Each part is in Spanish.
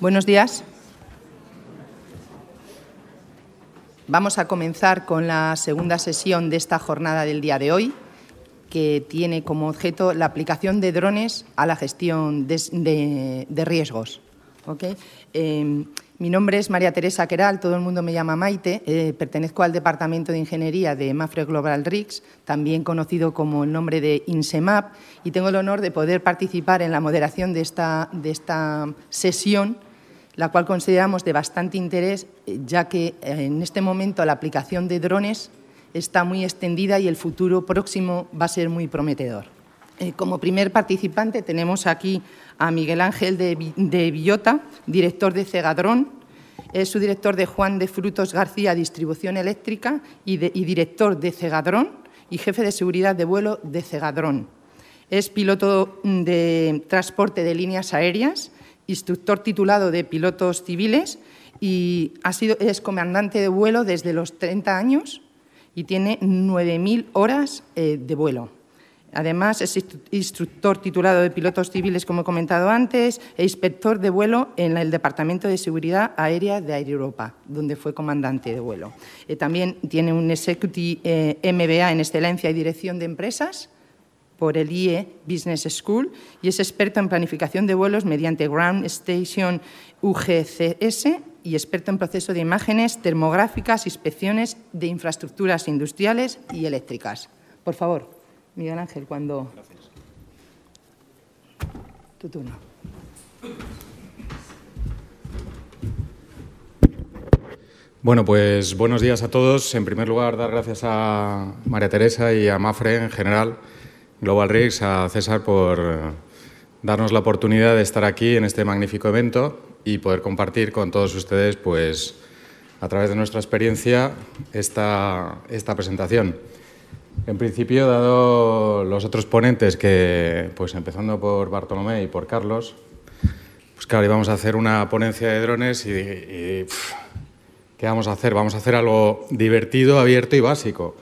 Buenos días. Vamos a comenzar con la segunda sesión de esta jornada del día de hoy, que tiene como objeto la aplicación de drones a la gestión de, riesgos. ¿Okay? Em, mi nombre es María Teresa Queral, todo el mundo me llama Maite, eh, pertenezco al Departamento de Ingeniería de Mafre Global Rigs, también conocido como el nombre de INSEMAP, y tengo el honor de poder participar en la moderación de esta, de esta sesión la cual consideramos de bastante interés, eh, ya que eh, en este momento la aplicación de drones está muy extendida y el futuro próximo va a ser muy prometedor. Eh, como primer participante tenemos aquí a Miguel Ángel de Villota, director de Cegadrón, es su director de Juan de Frutos García Distribución Eléctrica y, y director de Cegadrón y jefe de seguridad de vuelo de Cegadrón. Es piloto mm, de transporte de líneas aéreas instructor titulado de pilotos civiles y ha sido, es comandante de vuelo desde los 30 años y tiene 9.000 horas eh, de vuelo. Además, es instructor titulado de pilotos civiles, como he comentado antes, e inspector de vuelo en el Departamento de Seguridad Aérea de Air Europa, donde fue comandante de vuelo. Eh, también tiene un Executive eh, MBA en Excelencia y Dirección de Empresas por el IE Business School y es experto en planificación de vuelos mediante Ground Station UGCS y experto en proceso de imágenes termográficas, inspecciones de infraestructuras industriales y eléctricas. Por favor, Miguel Ángel, cuando... Bueno, pues buenos días a todos. En primer lugar, dar gracias a María Teresa y a Mafre en general Global Rigs, a César por darnos la oportunidad de estar aquí en este magnífico evento y poder compartir con todos ustedes, pues, a través de nuestra experiencia, esta, presentación. En principio, dado los otros ponentes, que, pues, empezando por Bartolomé y por Carlos, pues claro, íbamos a hacer una ponencia de drones y, ¿qué vamos a hacer? Vamos a hacer algo divertido, abierto y básico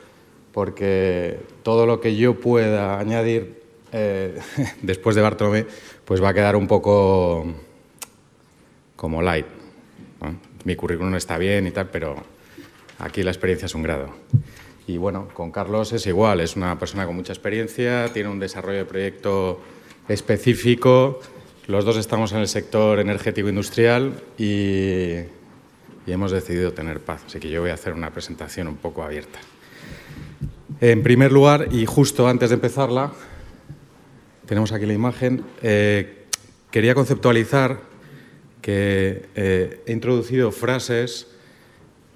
porque todo lo que yo pueda añadir eh, después de Bartolomé, pues va a quedar un poco como light. Mi currículum está bien y tal, pero aquí la experiencia es un grado. Y bueno, con Carlos es igual, es una persona con mucha experiencia, tiene un desarrollo de proyecto específico, los dos estamos en el sector energético industrial y, y hemos decidido tener paz. Así que yo voy a hacer una presentación un poco abierta. En primer lugar, y justo antes de empezarla, tenemos aquí la imagen, eh, quería conceptualizar que eh, he introducido frases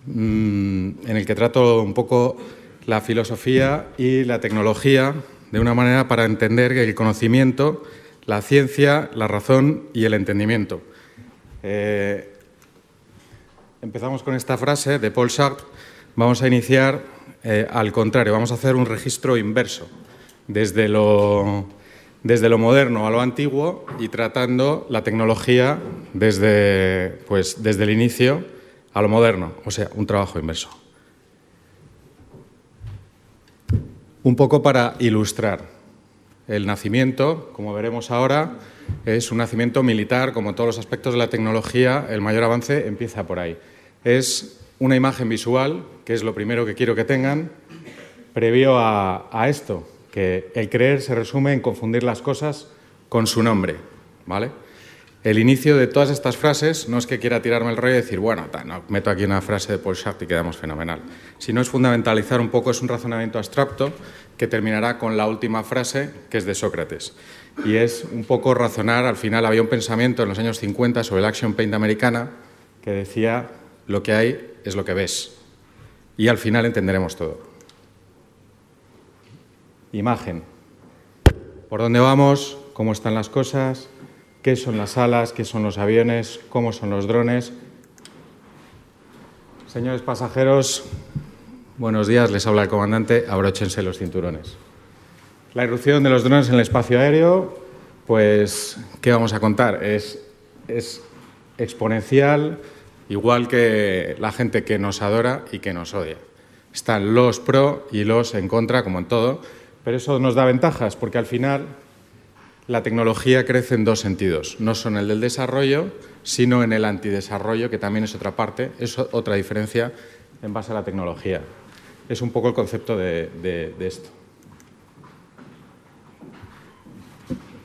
mm, en el que trato un poco la filosofía y la tecnología de una manera para entender el conocimiento, la ciencia, la razón y el entendimiento. Eh, empezamos con esta frase de Paul Sharp. Vamos a iniciar eh, al contrario, vamos a hacer un registro inverso, desde lo, desde lo moderno a lo antiguo y tratando la tecnología desde, pues, desde el inicio a lo moderno, o sea, un trabajo inverso. Un poco para ilustrar el nacimiento, como veremos ahora, es un nacimiento militar, como todos los aspectos de la tecnología, el mayor avance empieza por ahí. Es una imagen visual, que es lo primero que quiero que tengan, previo a, esto, que el creer se resume en confundir las cosas con su nombre, ¿vale? El inicio de todas estas frases no es que quiera tirarme el rollo y decir, bueno, meto aquí una frase de Paul Schacht y quedamos fenomenal, sino es fundamentalizar un poco, es un razonamiento abstracto que terminará con la última frase, que es de Sócrates. Y es un poco razonar, al final había un pensamiento en los años 50 sobre la action paint americana que decía lo que hay es lo que ves. Y al final entenderemos todo. Imagen. ¿Por dónde vamos? ¿Cómo están las cosas? ¿Qué son las alas? ¿Qué son los aviones? ¿Cómo son los drones? Señores pasajeros, buenos días. Les habla el comandante. Abróchense los cinturones. La irrupción de los drones en el espacio aéreo, pues, ¿qué vamos a contar? Es, es exponencial igual que la gente que nos adora y que nos odia. Están los pro y los en contra, como en todo, pero eso nos da ventajas, porque al final la tecnología crece en dos sentidos, no son el del desarrollo, sino en el antidesarrollo, que también es otra parte, es otra diferencia en base a la tecnología. Es un poco el concepto de, esto.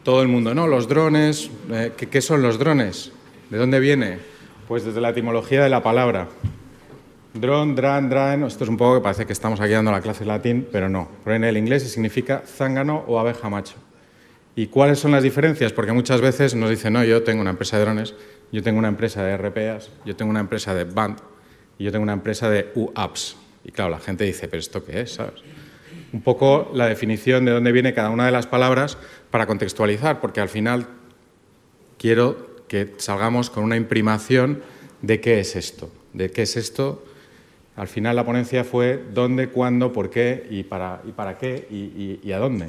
Todo el mundo, ¿no? Los drones, eh, ¿qué, ¿qué son los drones? ¿De dónde viene? Pues desde la etimología de la palabra. Dron, dran, dran. Esto es un poco que parece que estamos aquí dando la clase latín, pero no. en del inglés y significa zángano o abeja macho. ¿Y cuáles son las diferencias? Porque muchas veces nos dicen, no, yo tengo una empresa de drones, yo tengo una empresa de RPAs, yo tengo una empresa de BAND y yo tengo una empresa de UAPs. Y claro, la gente dice, pero ¿esto qué es? ¿Sabes? Un poco la definición de dónde viene cada una de las palabras para contextualizar, porque al final quiero que salgamos con una imprimación de qué es esto, de qué es esto. Al final la ponencia fue dónde, cuándo, por qué y para, y para qué y, a dónde.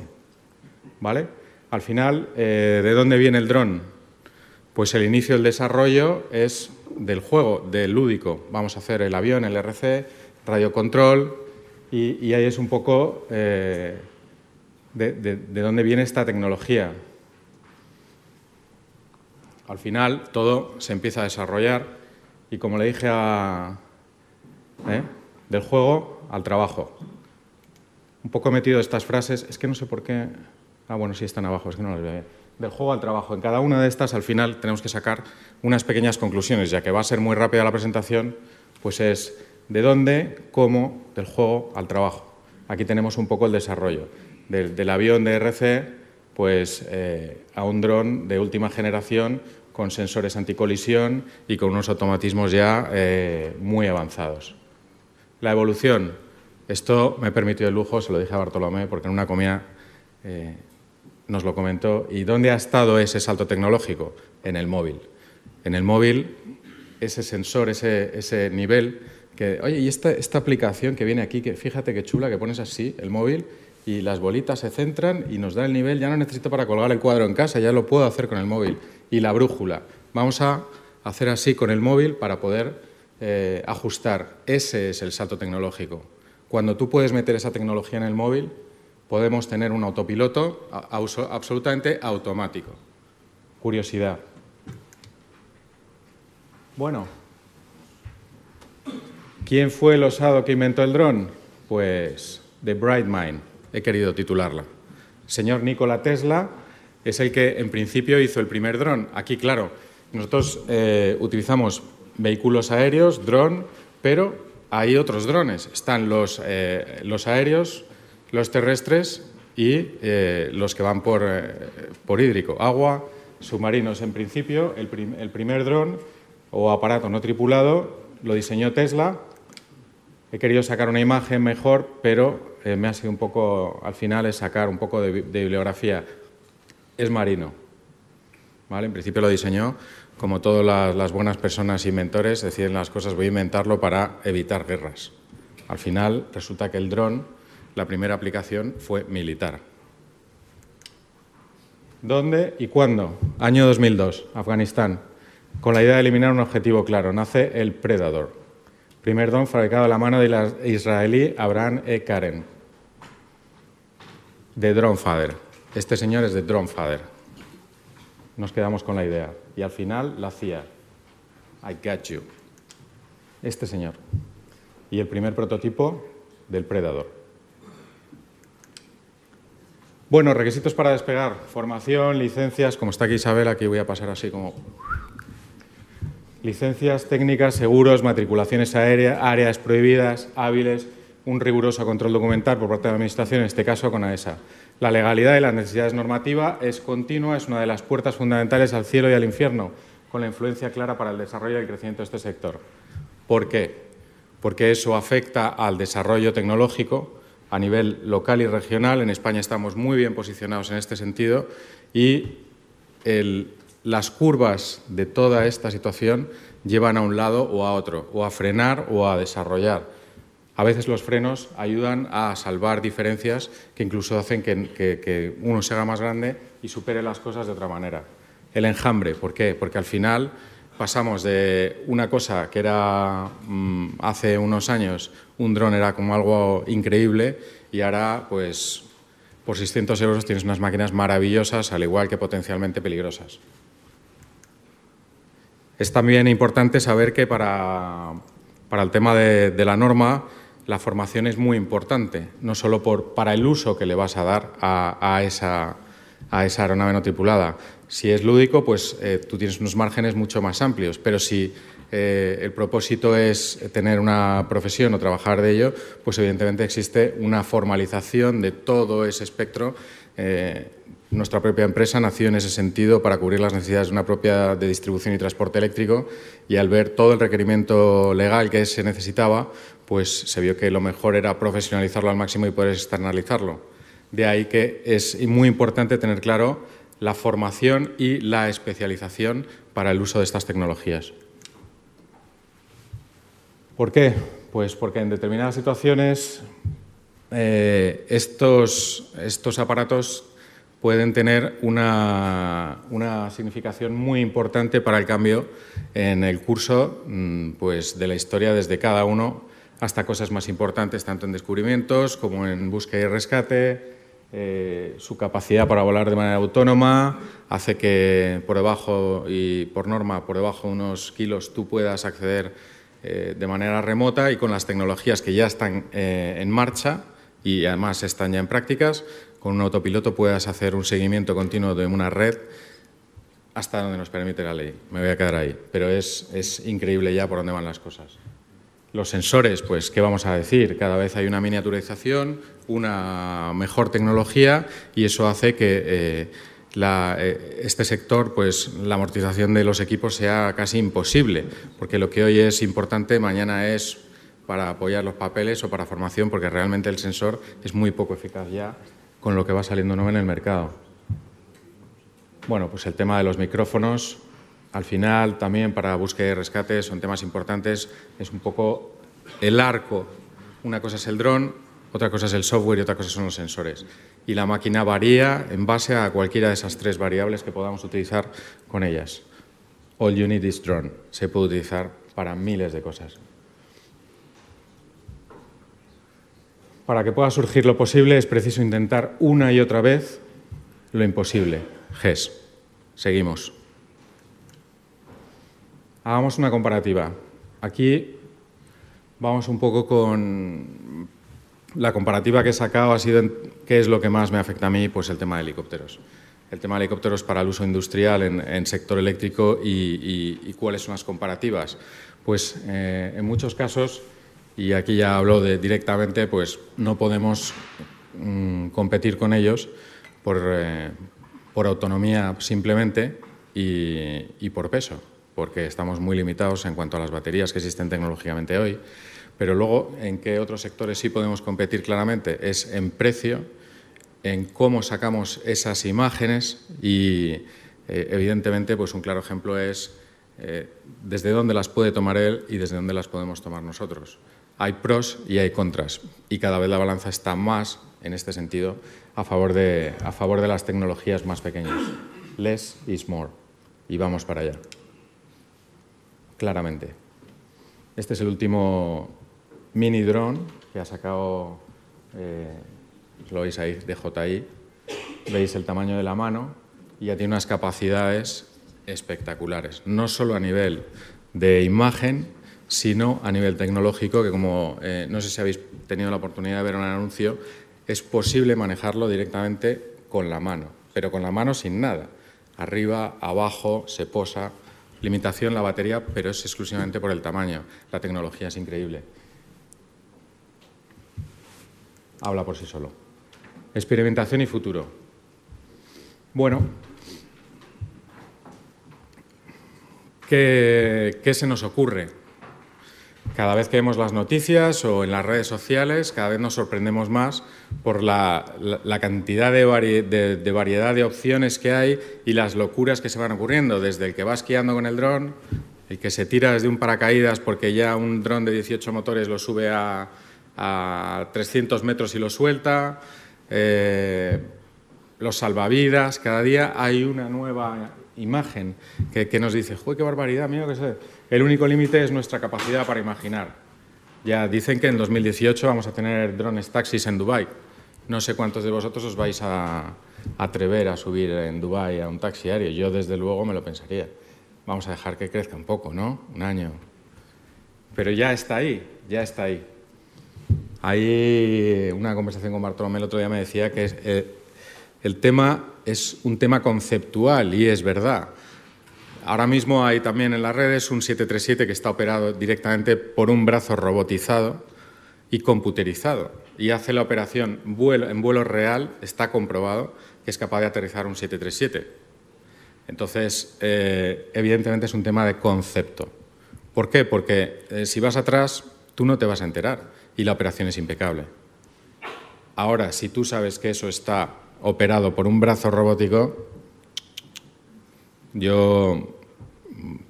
¿Vale? Al final, eh, ¿de dónde viene el dron? Pues el inicio del desarrollo es del juego, del lúdico. Vamos a hacer el avión, el RC, radiocontrol y, ahí es un poco eh, de dónde viene esta tecnología al final todo se empieza a desarrollar y como le dije a, ¿eh? del juego al trabajo. Un poco metido estas frases, es que no sé por qué... Ah, bueno, sí están abajo, es que no las veo eh. Del juego al trabajo. En cada una de estas al final tenemos que sacar unas pequeñas conclusiones, ya que va a ser muy rápida la presentación, pues es de dónde, cómo, del juego al trabajo. Aquí tenemos un poco el desarrollo. Del, avión de RC pues, eh, a un dron de última generación con sensores anticolisión y con unos automatismos ya eh, muy avanzados. La evolución. Esto me permitió el lujo, se lo dije a Bartolomé, porque en una comida eh, nos lo comentó. ¿Y dónde ha estado ese salto tecnológico? En el móvil. En el móvil, ese sensor, ese, nivel, que, oye, y esta, aplicación que viene aquí, que fíjate qué chula, que pones así el móvil y las bolitas se centran y nos da el nivel, ya no necesito para colgar el cuadro en casa, ya lo puedo hacer con el móvil. Y la brújula, vamos a hacer así con el móvil para poder eh, ajustar. Ese es el salto tecnológico. Cuando tú puedes meter esa tecnología en el móvil, podemos tener un autopiloto absolutamente automático. Curiosidad. Bueno, ¿quién fue el osado que inventó el dron? Pues The Bright Mind he querido titularla. señor Nikola Tesla es el que en principio hizo el primer dron. Aquí, claro, nosotros eh, utilizamos vehículos aéreos, dron, pero hay otros drones. Están los, eh, los aéreos, los terrestres y eh, los que van por, por, hídrico, agua, submarinos. En principio, el, el primer dron o aparato no tripulado lo diseñó Tesla. He querido sacar una imagen mejor, pero eh, me ha sido un poco, al final, es sacar un poco de, bibliografía. Es marino. ¿vale? En principio lo diseñó, como todas las, buenas personas y mentores deciden las cosas, voy a inventarlo para evitar guerras. Al final, resulta que el dron, la primera aplicación fue militar. ¿Dónde y cuándo? Año 2002, Afganistán, con la idea de eliminar un objetivo claro. Nace el Predador primer dron fabricado a la mano de israelí Abraham E. Karen de father. Este señor es de father. Nos quedamos con la idea. Y al final la hacía. I got you. Este señor. Y el primer prototipo del Predador. Bueno, requisitos para despegar. Formación, licencias. Como está aquí Isabel, aquí voy a pasar así como... Licencias técnicas, seguros, matriculaciones aéreas, áreas prohibidas, hábiles, un riguroso control documental por parte de la Administración, en este caso con AESA. La legalidad y las necesidades normativas es continua, es una de las puertas fundamentales al cielo y al infierno, con la influencia clara para el desarrollo y el crecimiento de este sector. ¿Por qué? Porque eso afecta al desarrollo tecnológico a nivel local y regional. En España estamos muy bien posicionados en este sentido y las curvas de toda esta situación llevan a un lado o a otro, o a frenar o a desarrollar. A veces los frenos ayudan a salvar diferencias que incluso hacen que, uno se haga más grande y supere las cosas de otra manera. El enjambre, ¿por qué? Porque al final pasamos de una cosa que era mm, hace unos años, un dron era como algo increíble y ahora pues por 600 euros tienes unas máquinas maravillosas al igual que potencialmente peligrosas. Es también importante saber que para, el tema de la norma la formación es muy importante, no solo por, para el uso que le vas a dar a, esa, a esa, aeronave no tripulada. Si es lúdico, pues eh, tú tienes unos márgenes mucho más amplios, pero si eh, el propósito es tener una profesión o trabajar de ello, pues evidentemente existe una formalización de todo ese espectro. Eh, nuestra propia empresa nació en ese sentido para cubrir las necesidades de una propia de distribución y transporte eléctrico y al ver todo el requerimiento legal que se necesitaba, pues se vio que lo mejor era profesionalizarlo al máximo y poder externalizarlo. De ahí que es muy importante tener claro la formación y la especialización para el uso de estas tecnologías. ¿Por qué? Pues porque en determinadas situaciones eh, estos, estos, aparatos pueden tener una, significación muy importante para el cambio en el curso mm, pues, de la historia desde cada uno hasta cosas más importantes, tanto en descubrimientos como en búsqueda y rescate. Eh, su capacidad para volar de manera autónoma hace que por debajo y por norma, por debajo de unos kilos, tú puedas acceder eh, de manera remota y con las tecnologías que ya están eh, en marcha y además están ya en prácticas, con un autopiloto puedas hacer un seguimiento continuo de una red hasta donde nos permite la ley. Me voy a quedar ahí, pero es, es increíble ya por dónde van las cosas. Los sensores, pues, ¿qué vamos a decir? Cada vez hay una miniaturización, una mejor tecnología y eso hace que eh, eh, este sector, pues, la amortización de los equipos sea casi imposible, porque lo que hoy es importante, mañana es para apoyar los papeles o para formación, porque realmente el sensor es muy poco eficaz ya con lo que va saliendo nuevo en el mercado. Bueno, pues el tema de los micrófonos, al final también para búsqueda y rescate son temas importantes, es un poco el arco. Una cosa es el dron, otra cosa es el software y otra cosa son los sensores. Y la máquina varía en base a cualquiera de esas tres variables que podamos utilizar con ellas. All you need is drone. Se puede utilizar para miles de cosas. Para que pueda surgir lo posible es preciso intentar una y otra vez lo imposible. GES. Seguimos. Hagamos una comparativa. Aquí vamos un poco con la comparativa que he sacado ha sido qué es lo que más me afecta a mí, pues el tema de helicópteros. El tema de helicópteros para el uso industrial en, sector eléctrico y, cuáles son las comparativas. Pues eh, en muchos casos, y aquí ya hablo de directamente, pues no podemos mm, competir con ellos por, eh, autonomía simplemente y por peso porque estamos muy limitados en cuanto a las baterías que existen tecnológicamente hoy. Pero luego, ¿en qué otros sectores sí podemos competir claramente? Es en precio, en cómo sacamos esas imágenes y, eh, evidentemente, pues un claro ejemplo es eh, desde dónde las puede tomar él y desde dónde las podemos tomar nosotros. Hay pros y hay contras y cada vez la balanza está más, en este sentido, a favor de, a favor de las tecnologías más pequeñas. Less is more. Y vamos para allá claramente. Este es el último mini drone que ha sacado, eh, lo veis ahí, DJI. Veis el tamaño de la mano y ya tiene unas capacidades espectaculares, no solo a nivel de imagen, sino a nivel tecnológico, que como eh, no sé si habéis tenido la oportunidad de ver un anuncio, es posible manejarlo directamente con la mano, pero con la mano sin nada. Arriba, abajo, se posa, limitación la batería, pero es exclusivamente por el tamaño. La tecnología es increíble. Habla por sí solo. Experimentación y futuro. Bueno, ¿qué, qué se nos ocurre? Cada vez que vemos las noticias o en las redes sociales, cada vez nos sorprendemos más por la, cantidad de, variedad de opciones que hay y las locuras que se van ocurriendo, desde el que va esquiando con el dron, el que se tira desde un paracaídas porque ya un dron de 18 motores lo sube a, 300 metros y lo suelta, eh, los salvavidas, cada día hay una nueva imagen, que, nos dice, ¡joder, qué barbaridad, Que El único límite es nuestra capacidad para imaginar. Ya dicen que en 2018 vamos a tener drones taxis en Dubái. No sé cuántos de vosotros os vais a atrever a subir en Dubái a un taxi aéreo. Yo desde luego me lo pensaría. Vamos a dejar que crezca un poco, ¿no? Un año. Pero ya está ahí, ya está ahí. Hay una conversación con Bartolomé el otro día me decía que eh, el tema es un tema conceptual y es verdad. Ahora mismo hay también en las redes un 737 que está operado directamente por un brazo robotizado y computerizado y hace la operación vuelo, en vuelo real, está comprobado que es capaz de aterrizar un 737. Entonces, eh, evidentemente es un tema de concepto. ¿Por qué? Porque eh, si vas atrás, tú no te vas a enterar y la operación es impecable. Ahora, si tú sabes que eso está operado por un brazo robótico, yo,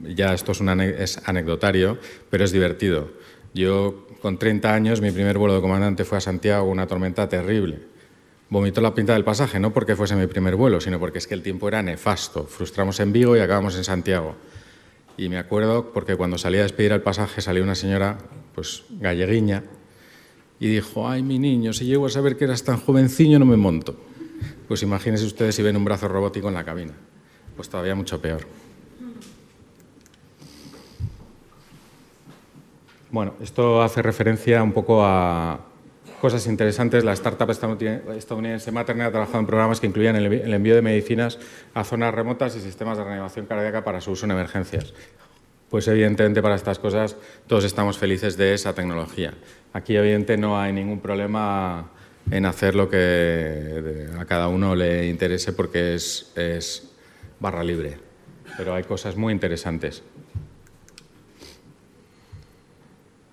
ya esto es, un, anecdotario, pero es divertido. Yo con 30 años, mi primer vuelo de comandante fue a Santiago, una tormenta terrible. Vomitó la pinta del pasaje, no porque fuese mi primer vuelo, sino porque es que el tiempo era nefasto. Frustramos en Vigo y acabamos en Santiago. Y me acuerdo porque cuando salí a despedir al pasaje salió una señora, pues galleguiña, y dijo, ay, mi niño, si llego a saber que eras tan jovencillo no me monto. Pues imagínense ustedes si ven un brazo robótico en la cabina. Pues todavía mucho peor. Bueno, esto hace referencia un poco a cosas interesantes. La startup estadounidense Materna ha trabajado en programas que incluían el envío de medicinas a zonas remotas y sistemas de reanimación cardíaca para su uso en emergencias. Pues evidentemente para estas cosas todos estamos felices de esa tecnología. Aquí evidentemente no hay ningún problema en hacer lo que a cada uno le interese porque es, barra libre. Pero hay cosas muy interesantes.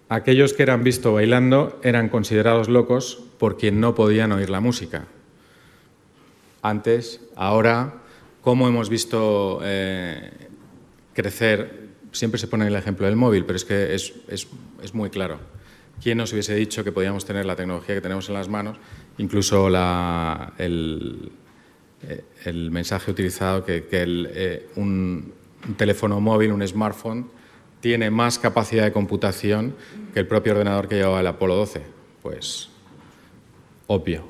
Aquellos que eran visto bailando eran considerados locos porque no podían oír la música. Antes, ahora, cómo hemos visto eh, crecer, siempre se pone el ejemplo del móvil, pero es que es muy claro. ¿Quién nos hubiese dicho que podíamos tener la tecnología que tenemos en las manos? Incluso eh, el, mensaje utilizado que, eh, un, teléfono móvil, un smartphone, tiene más capacidad de computación que el propio ordenador que llevaba el Apolo 12. Pues obvio.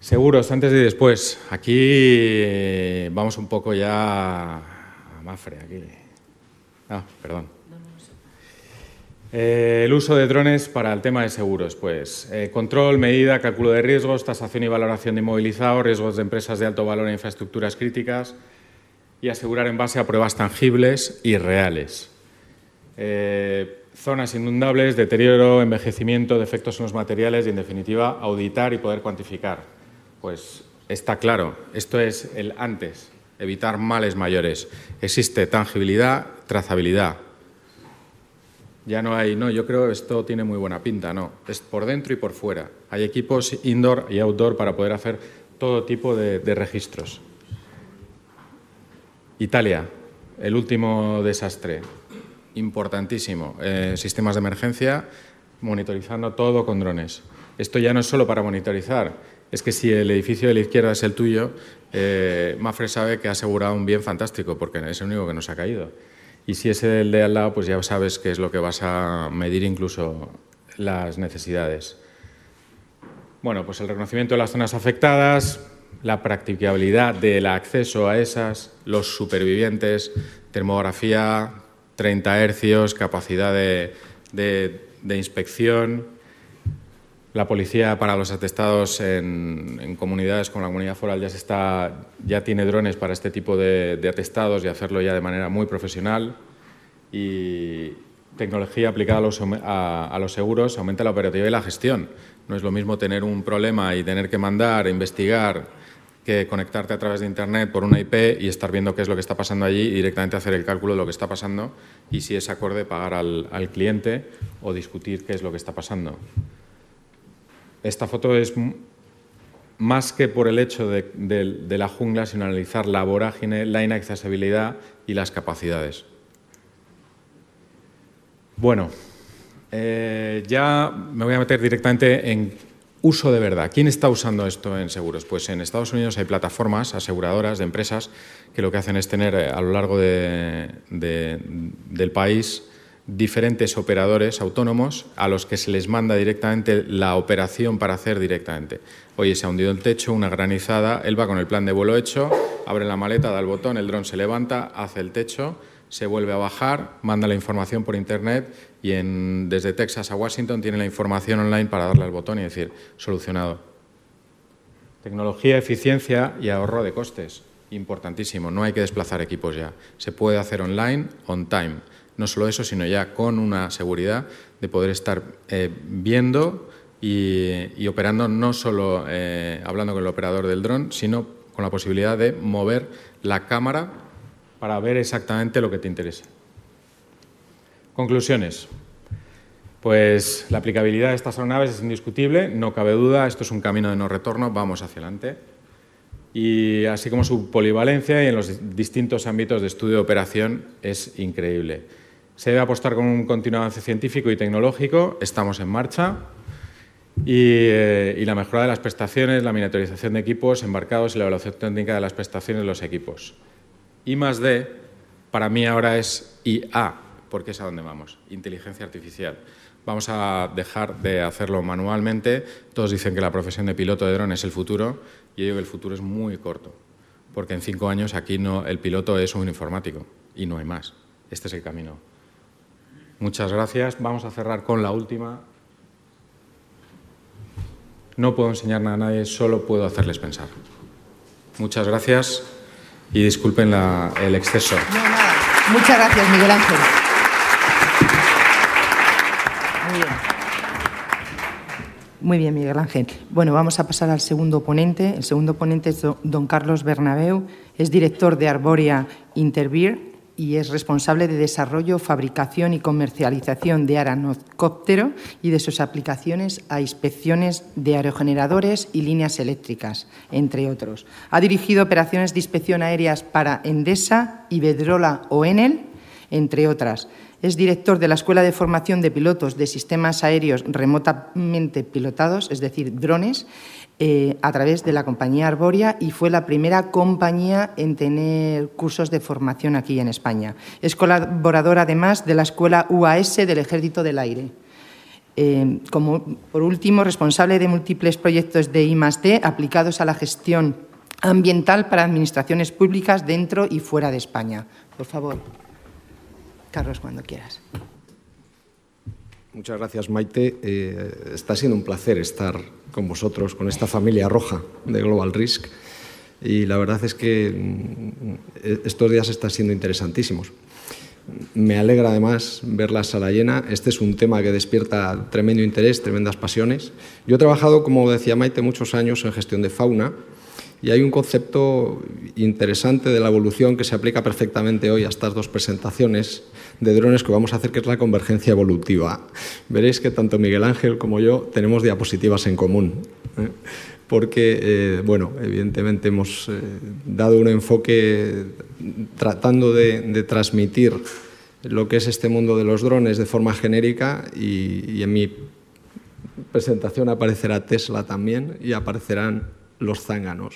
Seguros, antes y después. Aquí eh, vamos un poco ya a Mafre. Aquí. Ah, perdón. Eh, el uso de drones para el tema de seguros, pues eh, control, medida, cálculo de riesgos, tasación y valoración de inmovilizado, riesgos de empresas de alto valor e infraestructuras críticas y asegurar en base a pruebas tangibles y reales. Eh, zonas inundables, deterioro, envejecimiento, defectos en los materiales y, en definitiva, auditar y poder cuantificar. Pues está claro, esto es el antes, evitar males mayores. Existe tangibilidad, trazabilidad, ya no hay, no, yo creo que esto tiene muy buena pinta, no, es por dentro y por fuera. Hay equipos indoor y outdoor para poder hacer todo tipo de, registros. Italia, el último desastre, importantísimo, eh, sistemas de emergencia, monitorizando todo con drones. Esto ya no es solo para monitorizar, es que si el edificio de la izquierda es el tuyo, eh, Mafre sabe que ha asegurado un bien fantástico, porque es el único que nos ha caído. Y si es el de al lado, pues ya sabes qué es lo que vas a medir incluso las necesidades. Bueno, pues el reconocimiento de las zonas afectadas, la practicabilidad del acceso a esas, los supervivientes, termografía, 30 hercios, capacidad de, de inspección, la policía para los atestados en, comunidades como la comunidad foral ya, tiene drones para este tipo de, atestados y hacerlo ya de manera muy profesional. Y tecnología aplicada a los, seguros aumenta la operatividad y la gestión. No es lo mismo tener un problema y tener que mandar, e investigar, que conectarte a través de Internet por una IP y estar viendo qué es lo que está pasando allí y directamente hacer el cálculo de lo que está pasando y si es acorde pagar al cliente o discutir qué es lo que está pasando. Esta foto es más que por el hecho de, la jungla, sino analizar la vorágine, la inaccesibilidad y las capacidades. Bueno, eh, ya me voy a meter directamente en uso de verdad. ¿Quién está usando esto en seguros? Pues en Estados Unidos hay plataformas aseguradoras de empresas que lo que hacen es tener eh, a lo largo del país diferentes operadores autónomos a los que se les manda directamente la operación para hacer directamente. Oye, se ha hundido el techo, una granizada, él va con el plan de vuelo hecho, abre la maleta, da el botón, el dron se levanta, hace el techo, se vuelve a bajar, manda la información por internet y desde Texas a Washington tiene la información online para darle al botón y decir, solucionado. Tecnología, eficiencia y ahorro de costes. Importantísimo, no hay que desplazar equipos ya. Se puede hacer online, on time no solo eso, sino ya con una seguridad de poder estar eh, viendo y, operando, no solo eh, hablando con el operador del dron, sino con la posibilidad de mover la cámara para ver exactamente lo que te interesa. Conclusiones. Pues la aplicabilidad de estas aeronaves es indiscutible, no cabe duda, esto es un camino de no retorno, vamos hacia adelante. Y así como su polivalencia y en los distintos ámbitos de estudio de operación es increíble. Se debe apostar con un continuo avance científico y tecnológico, estamos en marcha, eh, y, la mejora de las prestaciones, la miniaturización de equipos embarcados y la evaluación técnica de las prestaciones de los equipos. I más D, para mí ahora es IA, porque es a donde vamos, inteligencia artificial. Vamos a dejar de hacerlo manualmente. Todos dicen que la profesión de piloto de dron es el futuro, y yo digo que el futuro es muy corto, porque en cinco años aquí no, el piloto es un informático y no hay más. Este es el camino. Muchas gracias. Vamos a cerrar con la última. No puedo enseñar nada a nadie, solo puedo hacerles pensar. Muchas gracias y disculpen el exceso. No, nada. Muchas gracias, Miguel Ángel. Muy bien. Miguel Ángel. Bueno, vamos a pasar al segundo ponente. El segundo ponente es don Carlos Bernabeu, es director de Arboria Intervir y es responsable de desarrollo, fabricación y comercialización de aranocóptero y de sus aplicaciones a inspecciones de aerogeneradores y líneas eléctricas, entre otros. Ha dirigido operaciones de inspección aéreas para Endesa, y o Enel, entre otras. Es director de la Escuela de Formación de Pilotos de Sistemas Aéreos Remotamente Pilotados, es decir, drones, eh, a través de la compañía Arboria y fue la primera compañía en tener cursos de formación aquí en España. Es colaboradora además de la Escuela UAS del Ejército del Aire. Eh, como, por último, responsable de múltiples proyectos de I+D aplicados a la gestión ambiental para administraciones públicas dentro y fuera de España. Por favor, Carlos, cuando quieras. Muchas gracias, Maite. Eh, está siendo un placer estar con vosotros, con esta familia roja de Global Risk. Y la verdad es que mm, e-, estos días están siendo interesantísimos. Me alegra además ver la llena. Este es un tema que despierta tremendo interés, tremendas pasiones. Yo he trabajado, como decía Maite, muchos años en gestión de fauna y hay un concepto interesante de la evolución que se aplica perfectamente hoy a estas dos presentaciones de drones que vamos a hacer, que es la convergencia evolutiva. Veréis que tanto Miguel Ángel como yo tenemos diapositivas en común. ¿eh? porque, eh, bueno, evidentemente hemos eh, dado un enfoque tratando de, transmitir lo que es este mundo de los drones de forma genérica y en mi presentación aparecerá Tesla también y aparecerán los zánganos.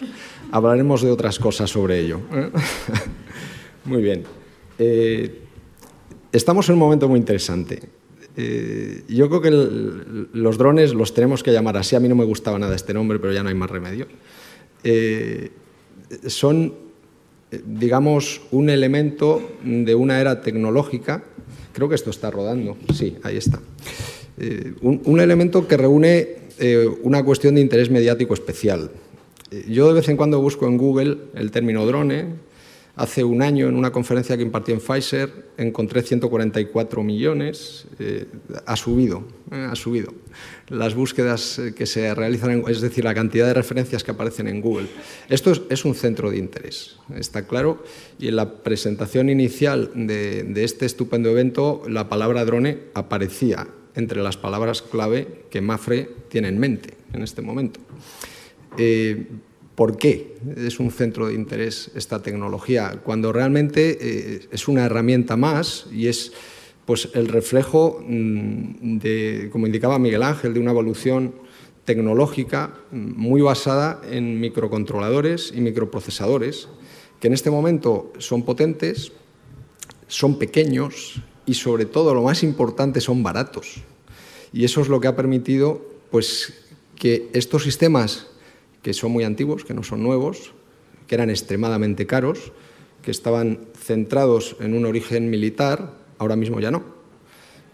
Hablaremos de otras cosas sobre ello. muy bien. Eh, estamos en un momento muy interesante. Eh, yo creo que los drones los tenemos que llamar así. A mí no me gustaba nada este nombre, pero ya no hay más remedio. Eh, son, digamos, un elemento de una era tecnológica. Creo que esto está rodando. Sí, ahí está. un, elemento que reúne una cuestión de interés mediático especial. Eh, yo de vez en cuando busco en Google el término drone. Hace un año, en una conferencia que impartí en Pfizer, encontré 144 millones. Eh, ha subido, eh, ha subido. Las búsquedas que se realizan, es decir, la cantidad de referencias que aparecen en Google. Esto es, un centro de interés, está claro. Y en la presentación inicial de este estupendo evento, la palabra drone aparecía entre las palabras clave que Mafre tiene en mente en este momento. Eh, por qué es un centro de interés esta tecnología, cuando realmente eh, es una herramienta más y es pues, el reflejo mm, de, como indicaba Miguel Ángel, de una evolución tecnológica mm, muy basada en microcontroladores y microprocesadores, que en este momento son potentes, son pequeños y sobre todo lo más importante son baratos. Y eso es lo que ha permitido pues, que estos sistemas que son muy antiguos, que no son nuevos, que eran extremadamente caros, que estaban centrados en un origen militar, ahora mismo ya no.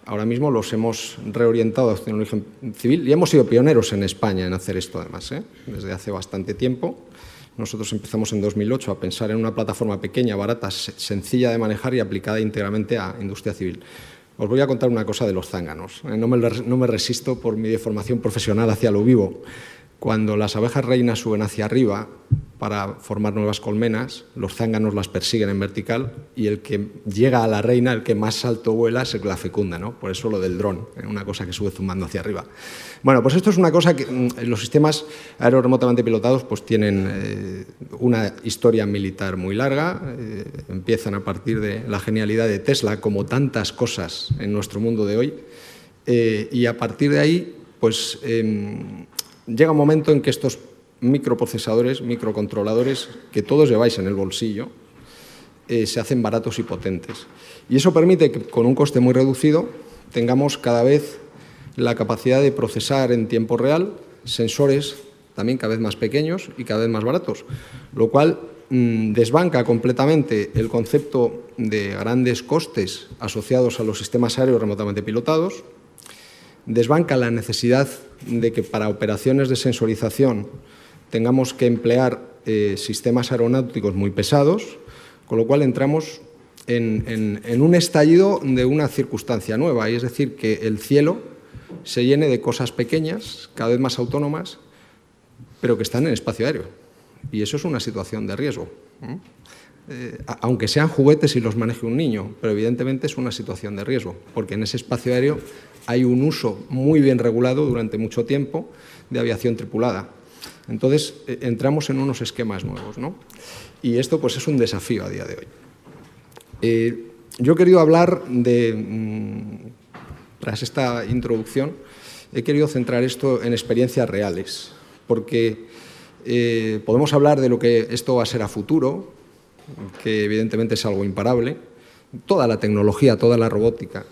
Ahora mismo los hemos reorientado hacia un origen civil y hemos sido pioneros en España en hacer esto además, ¿eh? desde hace bastante tiempo. Nosotros empezamos en 2008 a pensar en una plataforma pequeña, barata, sencilla de manejar y aplicada íntegramente a industria civil. Os voy a contar una cosa de los zánganos. ¿eh? No me, no me resisto por mi deformación profesional hacia lo vivo. Cuando las abejas reinas suben hacia arriba para formar nuevas colmenas, los zánganos las persiguen en vertical y el que llega a la reina, el que más alto vuela, es el que la fecunda, Por eso lo del dron, ¿eh? una cosa que sube zumbando hacia arriba. Bueno, pues esto es una cosa que mm, los sistemas remotamente pilotados pues tienen eh, una historia militar muy larga, eh, empiezan a partir de la genialidad de Tesla, como tantas cosas en nuestro mundo de hoy, y a partir de ahí pues em, llega un momento en que estos microprocesadores, microcontroladores que todos lleváis en el bolsillo, eh, se hacen baratos y potentes. Y eso permite que con un coste muy reducido tengamos cada vez la capacidad de procesar en tiempo real sensores también cada vez más pequeños y cada vez más baratos, lo cual mm, desbanca completamente el concepto de grandes costes asociados a los sistemas aéreos remotamente pilotados, desbanca la necesidad de que para operaciones de sensorización tengamos que emplear eh, sistemas aeronáuticos muy pesados, con lo cual entramos en, un estallido de una circunstancia nueva, y es decir, que el cielo se llene de cosas pequeñas, cada vez más autónomas, pero que están en espacio aéreo. Y eso es una situación de riesgo. ¿eh? Eh, aunque sean juguetes y los maneje un niño, pero evidentemente es una situación de riesgo, porque en ese espacio aéreo hay un uso muy bien regulado durante mucho tiempo de aviación tripulada. Entonces, eh, entramos en unos esquemas nuevos, ¿no? Y esto, pues, es un desafío a día de hoy. Eh, yo he querido hablar de, mm, tras esta introducción, he querido centrar esto en experiencias reales, porque eh, podemos hablar de lo que esto va a ser a futuro, que evidentemente es algo imparable, toda la tecnología, toda la robótica,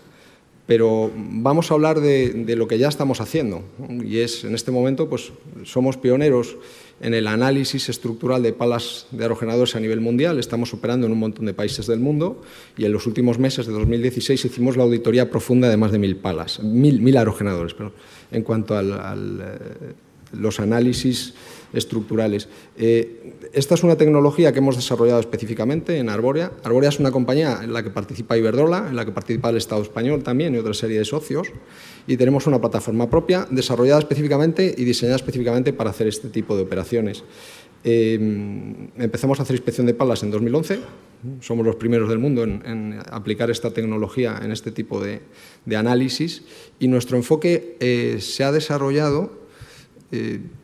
pero vamos a hablar de, lo que ya estamos haciendo. Y es, en este momento, pues somos pioneros en el análisis estructural de palas de aerogeneradores a nivel mundial. Estamos operando en un montón de países del mundo y en los últimos meses de 2016 hicimos la auditoría profunda de más de mil palas, mil, mil aerogeneradores, perdón, en cuanto a eh, los análisis estructurales. Eh, esta es una tecnología que hemos desarrollado específicamente en Arborea. Arborea es una compañía en la que participa Iberdrola, en la que participa el Estado español también y otra serie de socios. Y tenemos una plataforma propia desarrollada específicamente y diseñada específicamente para hacer este tipo de operaciones. Eh, empezamos a hacer inspección de palas en 2011. Somos los primeros del mundo en, aplicar esta tecnología en este tipo de, de análisis y nuestro enfoque eh, se ha desarrollado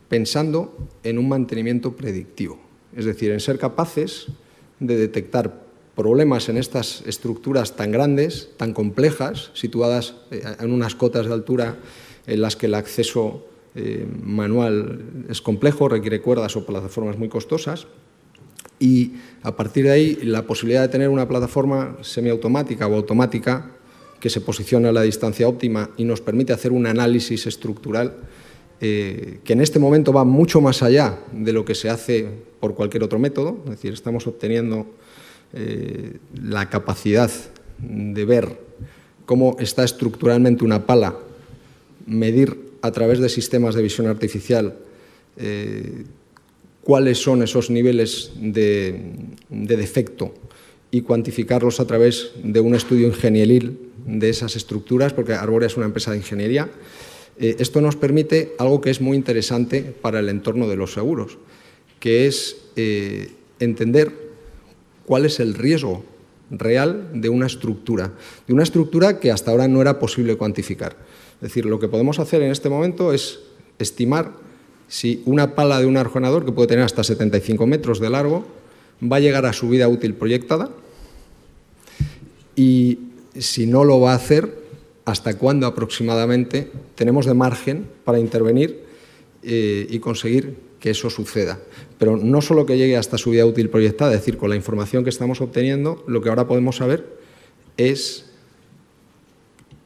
pensando en un mantenimiento predictivo, es decir, en ser capaces de detectar problemas en estas estructuras tan grandes, tan complejas, situadas eh, en unas cotas de altura en las que el acceso eh, manual es complejo, requiere cuerdas o plataformas muy costosas. Y a partir de ahí, la posibilidad de tener una plataforma semiautomática o automática que se posiciona a la distancia óptima y nos permite hacer un análisis estructural eh, que en este momento va mucho más allá de lo que se hace por cualquier otro método, es decir, estamos obteniendo eh, la capacidad de ver cómo está estructuralmente una pala, medir a través de sistemas de visión artificial eh, cuáles son esos niveles de, de defecto y cuantificarlos a través de un estudio ingenieril de esas estructuras, porque Arborea es una empresa de ingeniería, eh, esto nos permite algo que es muy interesante para el entorno de los seguros, que es eh, entender cuál es el riesgo real de una estructura, de una estructura que hasta ahora no era posible cuantificar. Es decir, lo que podemos hacer en este momento es estimar si una pala de un arjonador, que puede tener hasta 75 metros de largo, va a llegar a su vida útil proyectada y si no lo va a hacer, hasta cuándo aproximadamente tenemos de margen para intervenir eh, y conseguir que eso suceda. Pero no solo que llegue hasta su vida útil proyectada, es decir, con la información que estamos obteniendo, lo que ahora podemos saber es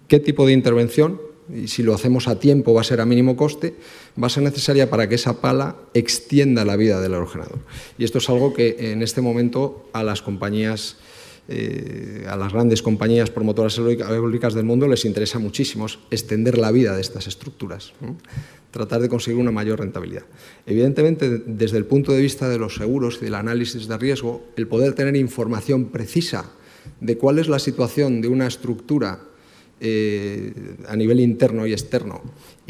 qué tipo de intervención, y si lo hacemos a tiempo va a ser a mínimo coste, va a ser necesaria para que esa pala extienda la vida del aerogenerador. Y esto es algo que en este momento a las compañías eh, a las grandes compañías promotoras eólicas del mundo les interesa muchísimo extender la vida de estas estructuras, tratar de conseguir una mayor rentabilidad. Evidentemente, desde el punto de vista de los seguros y del análisis de riesgo, el poder tener información precisa de cuál es la situación de una estructura eh, a nivel interno y externo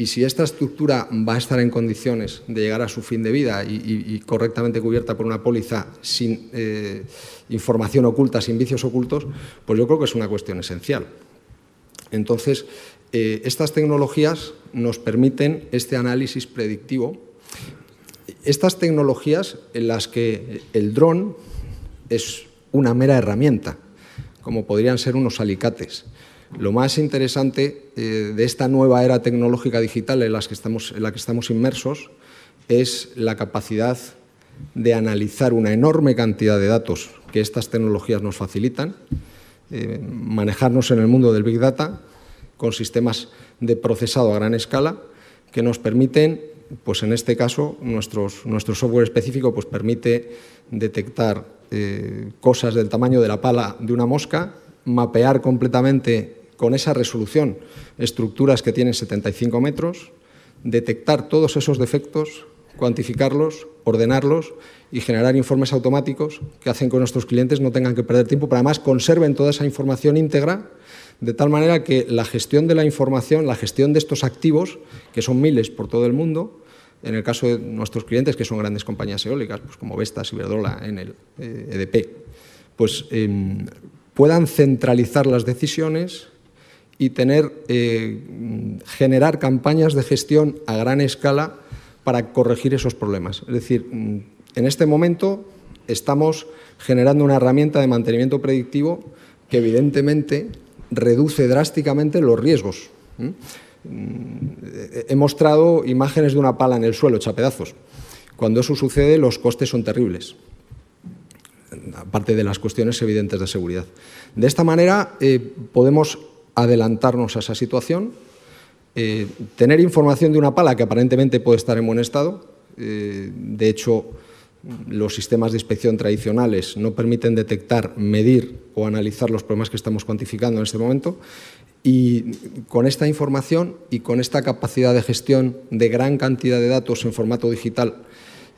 y si esta estructura va a estar en condiciones de llegar a su fin de vida y, correctamente cubierta por una póliza sin eh, información oculta, sin vicios ocultos, pues yo creo que es una cuestión esencial. Entonces, eh, estas tecnologías nos permiten este análisis predictivo. Estas tecnologías en las que el dron es una mera herramienta, como podrían ser unos alicates. Lo más interesante eh, de esta nueva era tecnológica digital en, las estamos, la que estamos inmersos es la capacidad de analizar una enorme cantidad de datos que estas tecnologías nos facilitan, eh, manejarnos en el mundo del Big Data con sistemas de procesado a gran escala que nos permiten, pues en este caso, nuestro software específico pues permite detectar eh, cosas del tamaño de la pala de una mosca, mapear completamente con esa resolución estructuras que tienen 75 metros, detectar todos esos defectos, cuantificarlos, ordenarlos y generar informes automáticos que hacen que nuestros clientes no tengan que perder tiempo, pero además conserven toda esa información íntegra, de tal manera que la gestión de la información, la gestión de estos activos, que son miles por todo el mundo, en el caso de nuestros clientes, que son grandes compañías eólicas, pues como Vestas, Iberdrola, el EDP, eh, e pues em, puedan centralizar las decisiones y tener, eh, generar campañas de gestión a gran escala para corregir esos problemas. Es decir, mm, en este momento estamos generando una herramienta de mantenimiento predictivo que evidentemente reduce drásticamente los riesgos. Mm, he mostrado imágenes de una pala en el suelo hecha pedazos. Cuando eso sucede, los costes son terribles, aparte de las cuestiones evidentes de seguridad. De esta manera, eh, podemos adelantarnos a esa situación, eh, tener información de una pala que aparentemente puede estar en buen estado. Eh, de hecho, los sistemas de inspección tradicionales no permiten detectar, medir o analizar los problemas que estamos cuantificando en este momento. Y con esta información y con esta capacidad de gestión de gran cantidad de datos en formato digital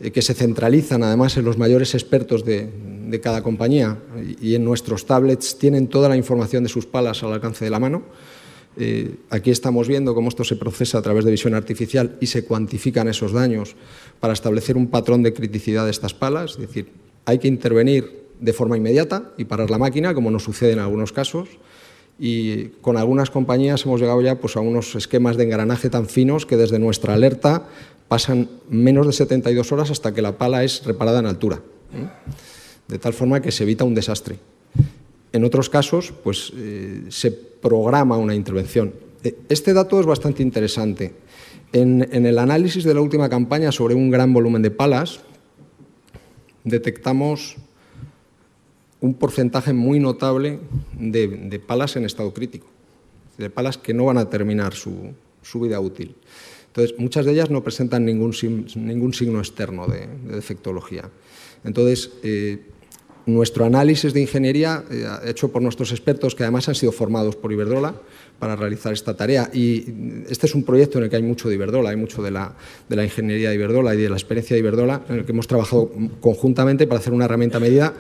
eh, que se centralizan además en los mayores expertos de, cada compañía y en nuestros tablets tienen toda la información de sus palas al alcance de la mano. Eh, aquí estamos viendo cómo esto se procesa a través de visión artificial y se cuantifican esos daños para establecer un patrón de criticidad de estas palas, es decir, hay que intervenir de forma inmediata y parar la máquina, como nos sucede en algunos casos, y con algunas compañías hemos llegado ya pues, a unos esquemas de engranaje tan finos que desde nuestra alerta pasan menos de 72 horas hasta que la pala es reparada en altura, ¿eh? de tal forma que se evita un desastre. En otros casos, pues eh, se programa una intervención. E, este dato es bastante interesante. En, el análisis de la última campaña sobre un gran volumen de palas, detectamos un porcentaje muy notable de, palas en estado crítico, de palas que no van a terminar su vida útil. Entonces, muchas de ellas no presentan ningún, ningún signo externo de, defectología. Entonces, eh, nuestro análisis de ingeniería, eh, hecho por nuestros expertos, que además han sido formados por Iberdrola para realizar esta tarea, y este es un proyecto en el que hay mucho de Iberdrola, hay mucho de la, de la ingeniería de Iberdrola y de la experiencia de Iberdrola, en el que hemos trabajado conjuntamente para hacer una herramienta medida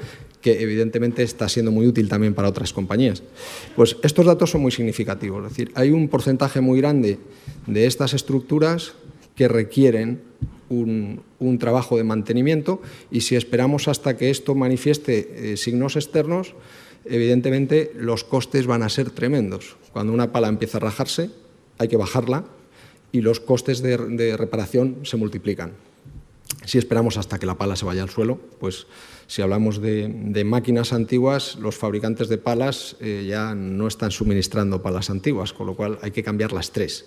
que evidentemente está siendo muy útil también para otras compañías. Pues estos datos son muy significativos, es decir, hay un porcentaje muy grande de estas estructuras que requieren un, trabajo de mantenimiento y si esperamos hasta que esto manifieste eh, signos externos, evidentemente los costes van a ser tremendos. Cuando una pala empieza a rajarse, hay que bajarla y los costes de reparación se multiplican. Si esperamos hasta que la pala se vaya al suelo, pues si hablamos de, máquinas antiguas, los fabricantes de palas eh, ya no están suministrando palas antiguas, con lo cual hay que cambiar las tres.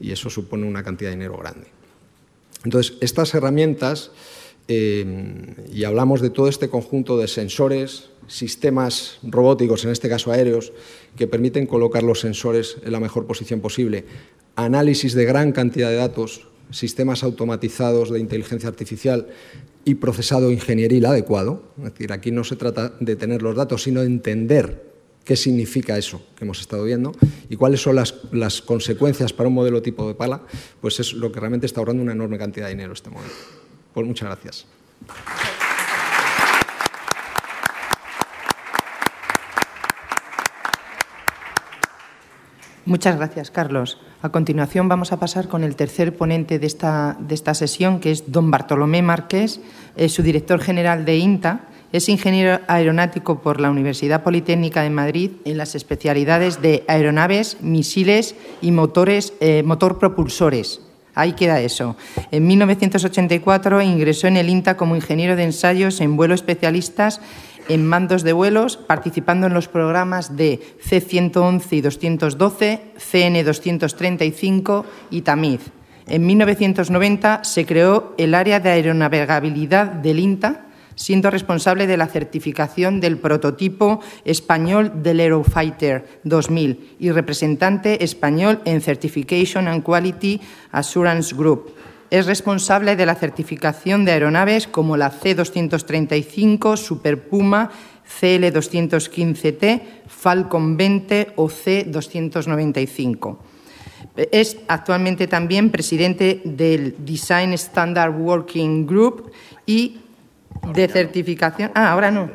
Y eso supone una cantidad de dinero grande. Entonces, estas herramientas, eh, y hablamos de todo este conjunto de sensores, sistemas robóticos, en este caso aéreos, que permiten colocar los sensores en la mejor posición posible, análisis de gran cantidad de datos, sistemas automatizados de inteligencia artificial y procesado ingenieril adecuado. Es decir, aquí no se trata de tener los datos, sino de entender qué significa eso que hemos estado viendo y cuáles son las, consecuencias para un modelo tipo de pala, pues es lo que realmente está ahorrando una enorme cantidad de dinero este modelo. Pues muchas gracias. Muchas gracias, Carlos. A continuación vamos a pasar con el tercer ponente de esta, de esta sesión, que es don Bartolomé Márquez, su director general de INTA. Es ingeniero aeronáutico por la Universidad Politécnica de Madrid en las especialidades de aeronaves, misiles y motores, eh, motor propulsores. Ahí queda eso. En 1984 ingresó en el INTA como ingeniero de ensayos en vuelo especialistas en mandos de vuelos, participando en los programas de C111 y 212, CN235 y TAMIZ. En 1990 se creó el área de aeronavegabilidad del INTA, siendo responsable de la certificación del prototipo español del Aerofighter 2000 y representante español en Certification and Quality Assurance Group es responsable de la certificación de aeronaves como la C-235, Super Puma, CL-215T, Falcon 20 o C-295. Es actualmente también presidente del Design Standard Working Group y de certificación. Ah, ahora no.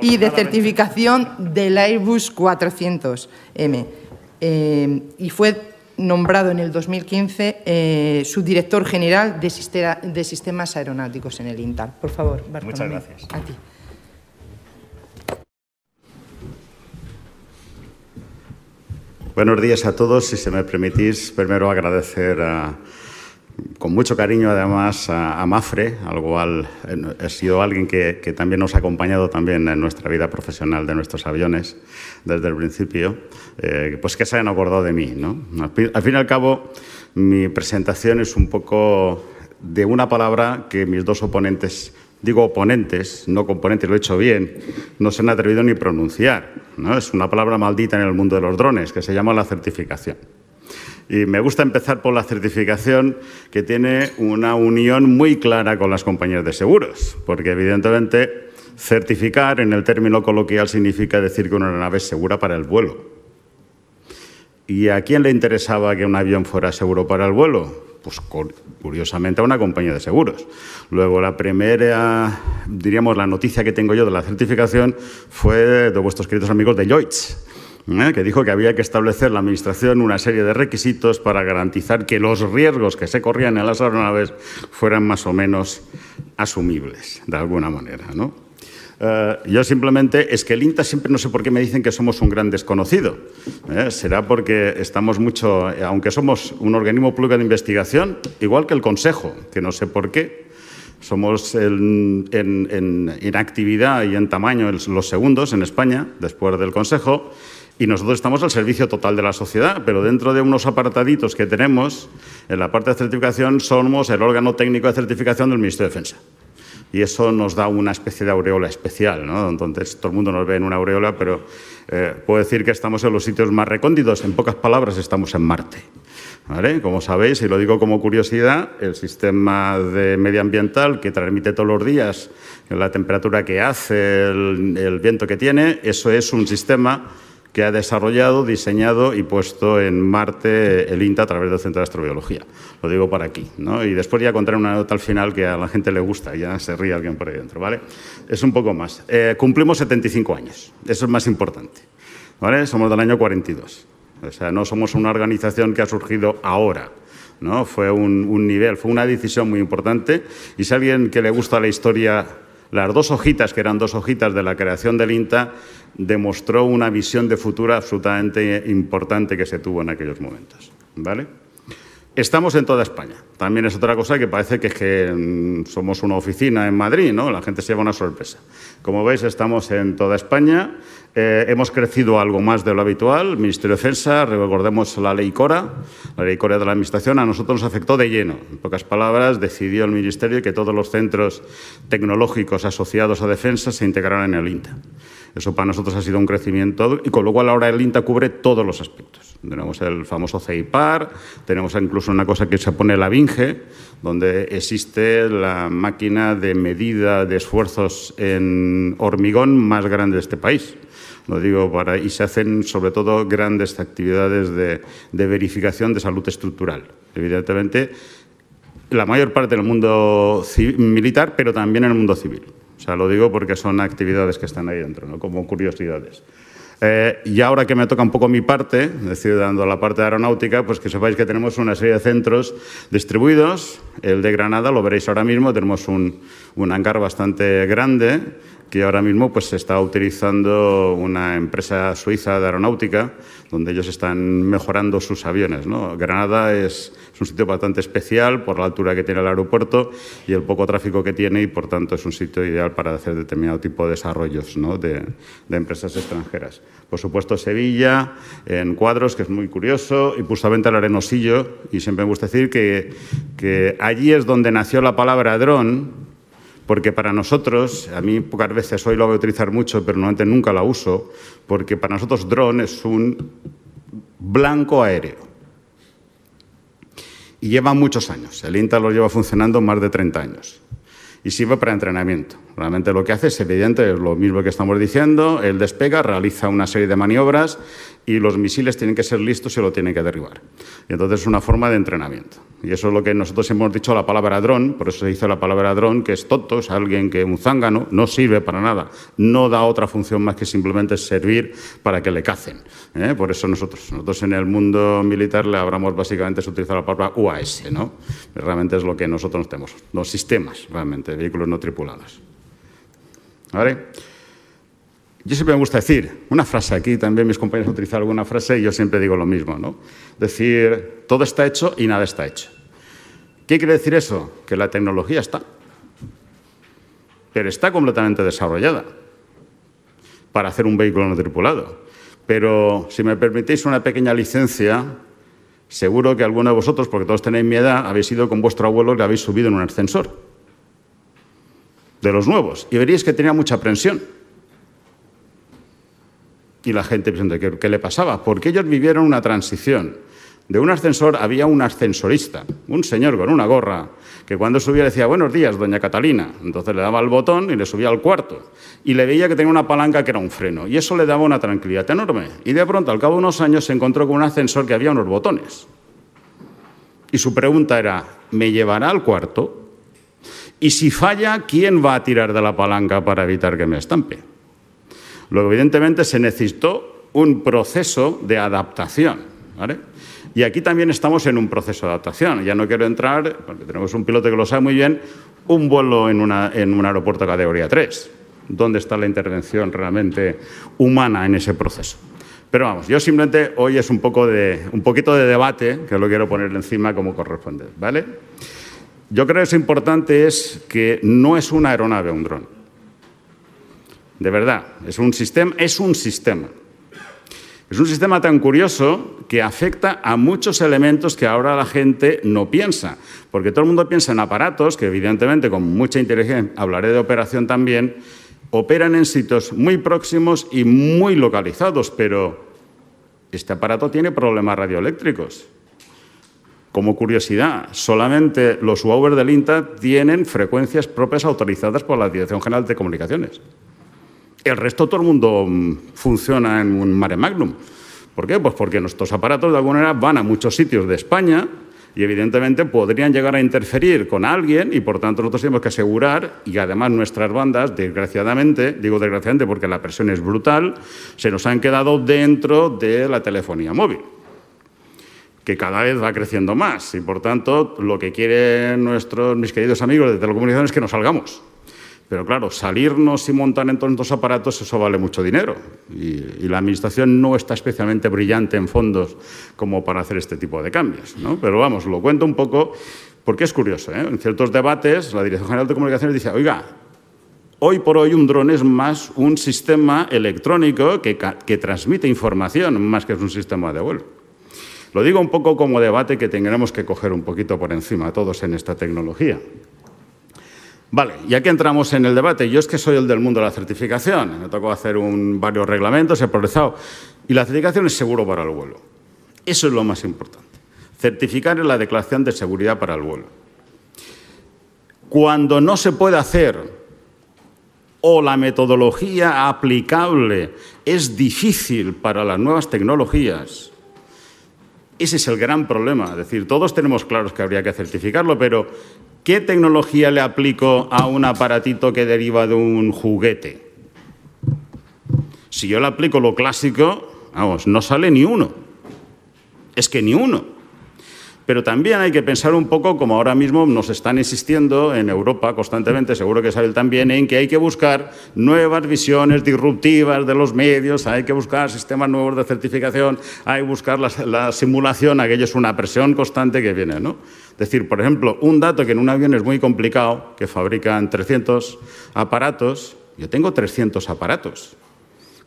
Y de certificación del Airbus 400M. Eh, y fue nombrado en el 2015 eh, subdirector general de, de, sistemas aeronáuticos en el INTAL. Por favor, Bartolomé. Muchas gracias. A ti. Buenos días a todos. Si se me permitís, primero agradecer a con mucho cariño además a, Mafre, al cual eh, he sido alguien que, también nos ha acompañado también en nuestra vida profesional de nuestros aviones desde el principio, eh, pues que se hayan acordado de mí. ¿no? Al, fin, y al cabo, mi presentación es un poco de una palabra que mis dos oponentes, digo oponentes, no componentes, lo he hecho bien, no se han atrevido ni pronunciar. ¿no? Es una palabra maldita en el mundo de los drones que se llama la certificación. Y me gusta empezar por la certificación que tiene una unión muy clara con las compañías de seguros, porque evidentemente certificar en el término coloquial significa decir que una nave es segura para el vuelo. ¿Y a quién le interesaba que un avión fuera seguro para el vuelo? Pues curiosamente a una compañía de seguros. Luego, la primera, diríamos, la noticia que tengo yo de la certificación fue de vuestros queridos amigos de Lloyds ¿Eh? que dijo que había que establecer la Administración una serie de requisitos para garantizar que los riesgos que se corrían en las aeronaves fueran más o menos asumibles, de alguna manera. ¿no? Eh, yo simplemente es que el INTA siempre no sé por qué me dicen que somos un gran desconocido. ¿eh? Será porque estamos mucho, aunque somos un organismo público de investigación, igual que el Consejo, que no sé por qué. Somos en, en actividad y en tamaño los segundos en España, después del Consejo, y nosotros estamos al servicio total de la sociedad, pero dentro de unos apartaditos que tenemos, en la parte de certificación somos el órgano técnico de certificación del Ministerio de Defensa. Y eso nos da una especie de aureola especial, ¿no? Entonces todo el mundo nos ve en una aureola, pero eh, puedo decir que estamos en los sitios más recónditos. En pocas palabras, estamos en Marte. ¿Vale? Como sabéis, y lo digo como curiosidad, el sistema de medioambiental que transmite todos los días la temperatura que hace, el, el viento que tiene, eso es un sistema que ha desarrollado, diseñado y puesto en Marte el INTA a través del Centro de Astrobiología. Lo digo para aquí. ¿no? Y después ya contaré una nota al final que a la gente le gusta, ya se ríe alguien por ahí dentro. ¿vale? Es un poco más. Eh, cumplimos 75 años, eso es más importante. ¿vale? Somos del año 42. O sea, no somos una organización que ha surgido ahora. ¿no? Fue un, un nivel, fue una decisión muy importante. Y si a alguien que le gusta la historia las dos hojitas, que eran dos hojitas de la creación del INTA, demostró una visión de futuro absolutamente importante que se tuvo en aquellos momentos. ¿Vale? Estamos en toda España. También es otra cosa que parece que, mm, somos una oficina en Madrid, ¿no? La gente se lleva una sorpresa. Como veis, estamos en toda España. Eh, hemos crecido algo más de lo habitual. Ministerio de Defensa, recordemos la ley Cora, la ley Cora de la Administración, a nosotros nos afectó de lleno. En pocas palabras, decidió el Ministerio que todos los centros tecnológicos asociados a defensa se integraran en el INTA. Eso para nosotros ha sido un crecimiento y con lo cual ahora el INTA cubre todos los aspectos. Tenemos el famoso CEIPAR, tenemos incluso una cosa que se pone la VINGE, donde existe la máquina de medida de esfuerzos en hormigón más grande de este país. Lo digo y se hacen sobre todo grandes actividades de, verificación de salud estructural. Evidentemente, la mayor parte del mundo militar, pero también en el mundo civil. O sea, lo digo porque son actividades que están ahí dentro, ¿no? como curiosidades. Eh, y ahora que me toca un poco mi parte, es decir, dando la parte de aeronáutica, pues que sepáis que tenemos una serie de centros distribuidos. El de Granada lo veréis ahora mismo, tenemos un, un hangar bastante grande que ahora mismo pues, se está utilizando una empresa suiza de aeronáutica donde ellos están mejorando sus aviones. Granada es, un sitio bastante especial por la altura que tiene el aeropuerto y el poco tráfico que tiene y por tanto es un sitio ideal para hacer determinado tipo de desarrollos de, empresas extranjeras. Por supuesto Sevilla, en Cuadros, que es muy curioso, y justamente el Arenosillo, y siempre me gusta decir que, que allí es donde nació la palabra dron porque para nosotros, a mí pocas veces hoy lo voy a utilizar mucho, pero antes nunca la uso, porque para nosotros drone es un blanco aéreo. Y lleva muchos años, el INTA lo lleva funcionando más de 30 años y sirve para entrenamiento. Realmente lo que hace es evidente, es lo mismo que estamos diciendo, él despega, realiza una serie de maniobras y los misiles tienen que ser listos y lo tienen que derribar. Y entonces es una forma de entrenamiento. Y eso es lo que nosotros hemos dicho la palabra dron, por eso se dice la palabra dron, que es tonto, es alguien que un zángano no sirve para nada, no da otra función más que simplemente servir para que le cacen. ¿eh? Por eso nosotros, nosotros en el mundo militar le hablamos básicamente, se utilizar la palabra UAS, ¿no? Realmente es lo que nosotros tenemos, los sistemas realmente, vehículos no tripulados. Yo siempre me gusta decir una frase, aquí también mis compañeros utilizan alguna frase y yo siempre digo lo mismo, ¿no? Decir, todo está hecho y nada está hecho. ¿Qué quiere decir eso? Que la tecnología está, pero está completamente desarrollada para hacer un vehículo no tripulado. Pero si me permitís una pequeña licencia, seguro que alguno de vosotros, porque todos tenéis mi edad, habéis ido con vuestro abuelo y habéis subido en un ascensor de los nuevos, y veríais que tenía mucha presión. Y la gente pensando, ¿qué, le pasaba? Porque ellos vivieron una transición. De un ascensor había un ascensorista, un señor con una gorra, que cuando subía decía, buenos días, doña Catalina. Entonces le daba el botón y le subía al cuarto. Y le veía que tenía una palanca que era un freno. Y eso le daba una tranquilidad enorme. Y de pronto, al cabo de unos años, se encontró con un ascensor que había unos botones. Y su pregunta era, ¿me llevará al cuarto? Y si falla, ¿quién va a tirar de la palanca para evitar que me estampe? Luego, evidentemente, se necesitó un proceso de adaptación. ¿vale? Y aquí también estamos en un proceso de adaptación. Ya no quiero entrar, porque tenemos un piloto que lo sabe muy bien, un vuelo en, un aeropuerto categoría 3. ¿Dónde está la intervención realmente humana en ese proceso? Pero vamos, yo simplemente hoy es un, poco de, un poquito de debate que lo quiero poner encima como corresponde. ¿vale? Yo creo que es importante es que no es una aeronave un dron. De verdad, es un sistema, es un sistema. Es un sistema tan curioso que afecta a muchos elementos que ahora la gente no piensa, porque todo el mundo piensa en aparatos que evidentemente con mucha inteligencia, hablaré de operación también, operan en sitios muy próximos y muy localizados, pero este aparato tiene problemas radioeléctricos. Como curiosidad, solamente los UAVs del INTA tienen frecuencias propias autorizadas por la Dirección General de Comunicaciones. El resto todo el mundo mm, funciona en un mare magnum. ¿Por qué? Pues porque nuestros aparatos de alguna manera van a muchos sitios de España y evidentemente podrían llegar a interferir con alguien y por tanto nosotros tenemos que asegurar y además nuestras bandas, desgraciadamente, digo desgraciadamente porque la presión es brutal, se nos han quedado dentro de la telefonía móvil cada vez va creciendo más y por tanto lo que quieren nuestros mis queridos amigos de telecomunicaciones es que nos salgamos. Pero claro, salirnos y montar en todos estos aparatos, eso vale mucho dinero. Y, la Administración no está especialmente brillante en fondos como para hacer este tipo de cambios. ¿no? Pero vamos, lo cuento un poco porque es curioso. ¿eh? En ciertos debates, la Dirección General de Comunicaciones dice, oiga, hoy por hoy un dron es más un sistema electrónico que, que transmite información más que es un sistema de vuelo. Lo digo un poco como debate que tendremos que coger un poquito por encima todos en esta tecnología. Vale, ya que entramos en el debate, yo es que soy el del mundo de la certificación, me tocó hacer un, varios reglamentos, he progresado, y la certificación es seguro para el vuelo. Eso es lo más importante. Certificar es la declaración de seguridad para el vuelo. Cuando no se puede hacer o la metodología aplicable es difícil para las nuevas tecnologías, ese es el gran problema. Es decir, todos tenemos claros que habría que certificarlo, pero ¿qué tecnología le aplico a un aparatito que deriva de un juguete? Si yo le aplico lo clásico, vamos, no sale ni uno. Es que ni uno. Pero también hay que pensar un poco, como ahora mismo nos están insistiendo en Europa constantemente, seguro que saben también, en que hay que buscar nuevas visiones disruptivas de los medios, hay que buscar sistemas nuevos de certificación, hay que buscar la, simulación, aquello es una presión constante que viene. ¿no? Es decir, por ejemplo, un dato que en un avión es muy complicado, que fabrican 300 aparatos, yo tengo 300 aparatos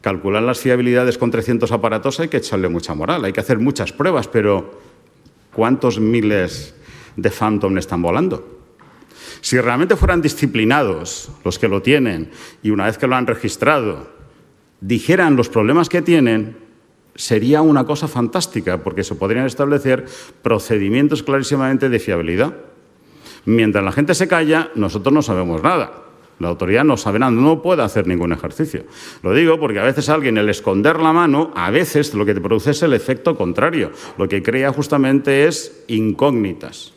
calcular las fiabilidades con 300 aparatos hay que echarle mucha moral, hay que hacer muchas pruebas, pero ¿Cuántos miles de Phantom están volando? Si realmente fueran disciplinados los que lo tienen y una vez que lo han registrado, dijeran los problemas que tienen, sería una cosa fantástica, porque se podrían establecer procedimientos clarísimamente de fiabilidad. Mientras la gente se calla, nosotros no sabemos nada. La autoridad no sabe nada, no puede hacer ningún ejercicio. Lo digo porque a veces alguien, el esconder la mano, a veces lo que te produce es el efecto contrario. Lo que crea justamente es incógnitas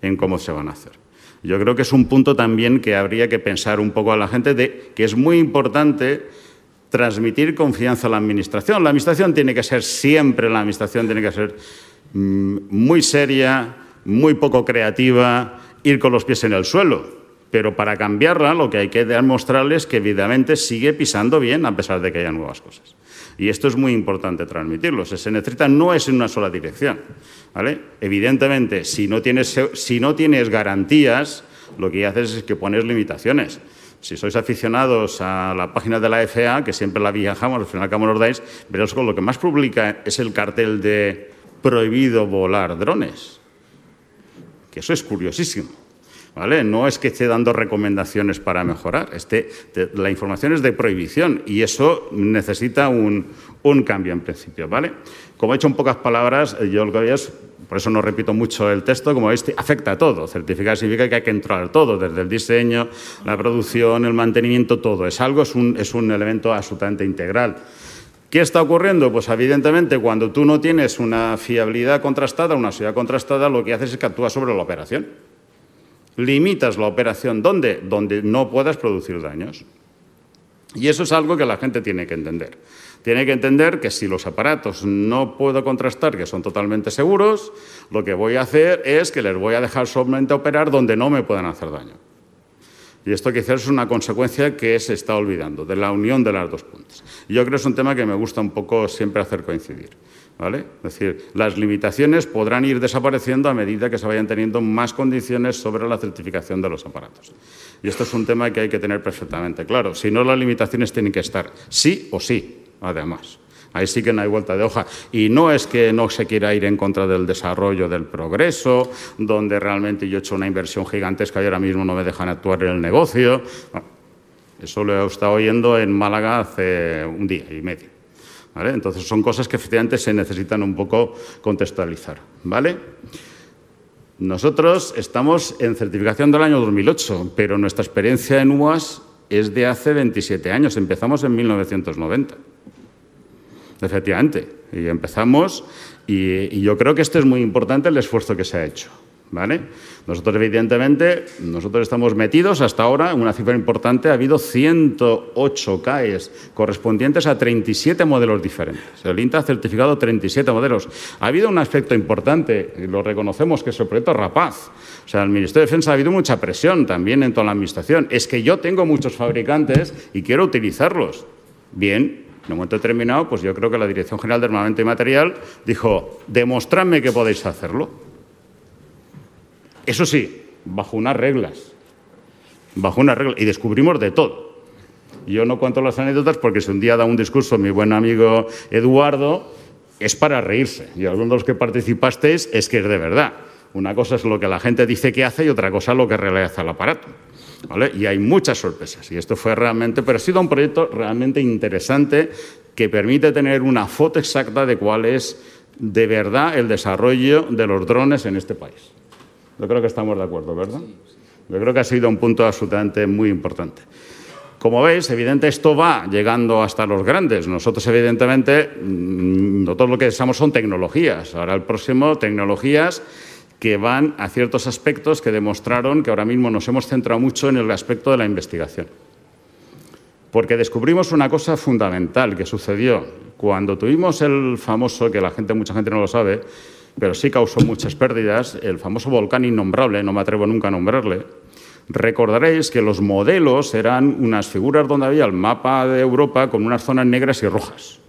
en cómo se van a hacer. Yo creo que es un punto también que habría que pensar un poco a la gente de que es muy importante transmitir confianza a la administración. La administración tiene que ser siempre, la administración tiene que ser mm, muy seria, muy poco creativa, ir con los pies en el suelo pero para cambiarla lo que hay que demostrarles que evidentemente sigue pisando bien a pesar de que haya nuevas cosas. Y esto es muy importante transmitirlo. Se necesita no es en una sola dirección. ¿vale? Evidentemente, si no, tienes, si no tienes garantías, lo que haces es que pones limitaciones. Si sois aficionados a la página de la FA, que siempre la viajamos, al final que dais, veréis que lo que más publica es el cartel de prohibido volar drones. Que eso es curiosísimo. No es que esté dando recomendaciones para mejorar, la información es de prohibición y eso necesita un, cambio en principio, ¿vale? Como he dicho en pocas palabras, eh, yo lo que a por eso no repito mucho el texto, como veis, afecta a todo. Certificar significa que hay que entrar todo, desde el diseño, la producción, el mantenimiento, todo. Es algo, es un, es un elemento absolutamente integral. ¿Qué está ocurriendo? Pues evidentemente cuando tú no tienes una fiabilidad contrastada, una seguridad contrastada, lo que haces es que actúas sobre la operación limitas la operación donde donde no puedas producir daños. Y eso es algo que la gente tiene que entender. Tiene que entender que si los aparatos no puedo contrastar que son totalmente seguros, lo que voy a hacer es que les voy a dejar solamente operar donde no me puedan hacer daño. Y esto quizás es una consecuencia que se está olvidando, de la unión de las dos puntas. Yo creo que es un tema que me gusta un poco siempre hacer coincidir. Es decir, las limitaciones podrán ir desapareciendo a medida que se vayan teniendo más condiciones sobre la certificación de los aparatos. Y esto es un tema que hay que tener perfectamente claro. Si no, las limitaciones tienen que estar sí o sí, además. Ahí sí que no hay vuelta de hoja. Y no es que no se quiera ir en contra del desarrollo, del progreso, donde realmente yo he hecho una inversión gigantesca y ahora mismo no me dejan actuar en el negocio. eso lo he estado oyendo en Málaga hace un día y medio. Entonces son cosas que efectivamente se necesitan un poco contextualizar, ¿vale? Nosotros estamos en certificación del año 2008, pero nuestra experiencia en UAS es de hace 27 años. Empezamos en 1990. Efectivamente. Y empezamos, y yo creo que esto es muy importante el esfuerzo que se ha hecho. ¿Vale? Nosotros, evidentemente, nosotros estamos metidos hasta ahora en una cifra importante. Ha habido 108 CAEs correspondientes a 37 modelos diferentes. El INTA ha certificado 37 modelos. Ha habido un aspecto importante, y lo reconocemos, que es el proyecto Rapaz. O sea, el Ministerio de Defensa ha habido mucha presión también en toda la Administración. Es que yo tengo muchos fabricantes y quiero utilizarlos. Bien, en un momento determinado, pues yo creo que la Dirección General de Armamento y Material dijo, demostradme que podéis hacerlo. Eso sí, bajo unas reglas. Bajo unas reglas. Y descubrimos de todo. Yo no cuento las anécdotas porque si un día da un discurso mi buen amigo Eduardo, es para reírse. Y algunos de los que participasteis es que es de verdad. Una cosa es lo que la gente dice que hace y otra cosa es lo que realiza el aparato. ¿Vale? Y hay muchas sorpresas. Y esto fue realmente, pero ha sido un proyecto realmente interesante que permite tener una foto exacta de cuál es de verdad el desarrollo de los drones en este país. Yo creo que estamos de acuerdo, ¿verdad? Yo creo que ha sido un punto absolutamente muy importante. Como veis, evidente, esto va llegando hasta los grandes. Nosotros, evidentemente, mm, nosotros lo que deseamos son tecnologías. Ahora el próximo, tecnologías que van a ciertos aspectos que demostraron que ahora mismo nos hemos centrado mucho en el aspecto de la investigación. Porque descubrimos una cosa fundamental que sucedió. Cuando tuvimos el famoso, que la gente, mucha gente no lo sabe, pero sí causó muchas pérdidas, el famoso volcán innombrable, no me atrevo nunca a nombrarle, recordaréis que los modelos eran unas figuras donde había el mapa de Europa con unas zonas negras y rojas.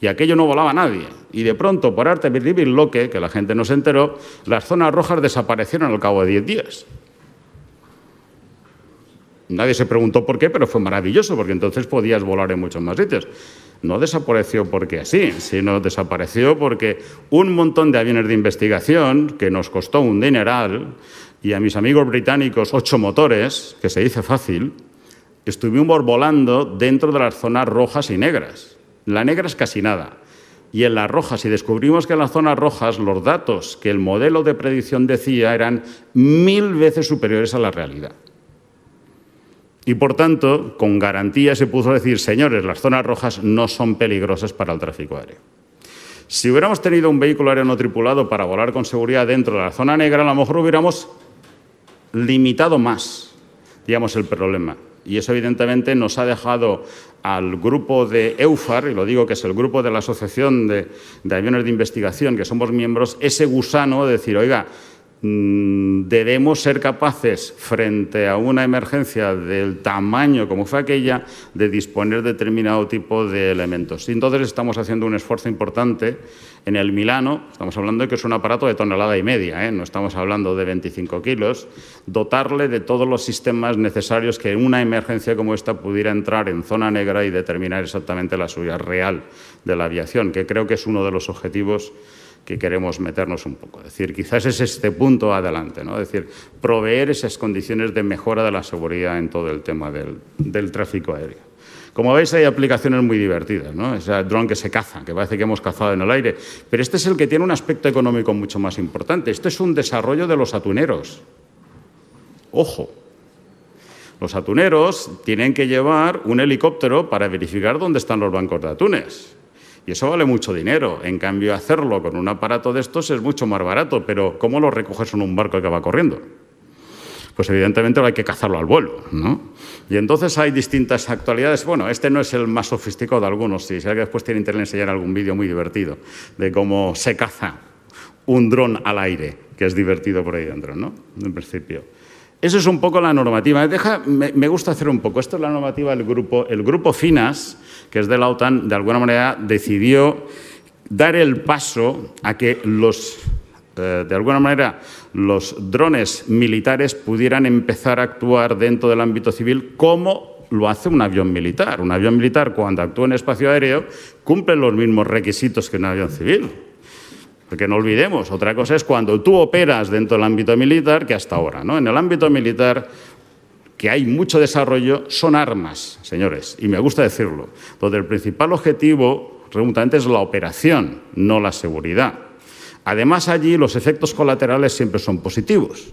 Y aquello no volaba nadie. Y de pronto, por arte de loque, que la gente no se enteró, las zonas rojas desaparecieron al cabo de 10 días. Nadie se preguntó por qué, pero fue maravilloso, porque entonces podías volar en muchos más sitios. No desapareció porque así, sino desapareció porque un montón de aviones de investigación, que nos costó un dineral, y a mis amigos británicos ocho motores, que se dice fácil, estuvimos volando dentro de las zonas rojas y negras. La negra es casi nada. Y en las rojas, si descubrimos que en las zonas rojas los datos que el modelo de predicción decía eran mil veces superiores a la realidad. Y por tanto, con garantía se puso a decir, señores, las zonas rojas no son peligrosas para el tráfico aéreo. Si hubiéramos tenido un vehículo aéreo no tripulado para volar con seguridad dentro de la zona negra, a lo mejor hubiéramos limitado más, digamos, el problema. Y eso evidentemente nos ha dejado al grupo de EUFAR, y lo digo que es el grupo de la Asociación de, de Aviones de Investigación, que somos miembros, ese gusano de decir, oiga, Mm, debemos ser capaces, frente a una emergencia del tamaño como fue aquella, de disponer de determinado tipo de elementos. entonces estamos haciendo un esfuerzo importante en el Milano, estamos hablando de que es un aparato de tonelada y media, ¿eh? no estamos hablando de 25 kilos, dotarle de todos los sistemas necesarios que en una emergencia como esta pudiera entrar en zona negra y determinar exactamente la suya real de la aviación, que creo que es uno de los objetivos que queremos meternos un poco. Es decir, quizás es este punto adelante, ¿no? Es decir, proveer esas condiciones de mejora de la seguridad en todo el tema del, tráfico aéreo. Como veis, hay aplicaciones muy divertidas, ¿no? Es el dron que se caza, que parece que hemos cazado en el aire. Pero este es el que tiene un aspecto económico mucho más importante. Esto es un desarrollo de los atuneros. Ojo. Los atuneros tienen que llevar un helicóptero para verificar dónde están los bancos de atunes. Y eso vale mucho dinero. En cambio, hacerlo con un aparato de estos es mucho más barato, pero ¿cómo lo recoges en un barco que va corriendo? Pues evidentemente hay que cazarlo al vuelo, ¿no? Y entonces hay distintas actualidades. Bueno, este no es el más sofisticado de algunos, si alguien que después tiene internet enseñar algún vídeo muy divertido de cómo se caza un dron al aire, que es divertido por ahí dentro, ¿no? En principio. Eso es un poco la normativa. me, gusta hacer un poco. Esto es la normativa del grupo. El grupo FINAS, que es de la OTAN, de alguna manera decidió dar el paso a que los, eh, de alguna manera, los drones militares pudieran empezar a actuar dentro del ámbito civil como lo hace un avión militar. Un avión militar, cuando actúa en espacio aéreo, cumple los mismos requisitos que un avión civil. Porque no olvidemos, otra cosa es cuando tú operas dentro del ámbito militar que hasta ahora. ¿no? En el ámbito militar, que hay mucho desarrollo, son armas, señores, y me gusta decirlo, donde el principal objetivo, antes, es la operación, no la seguridad. Además, allí los efectos colaterales siempre son positivos.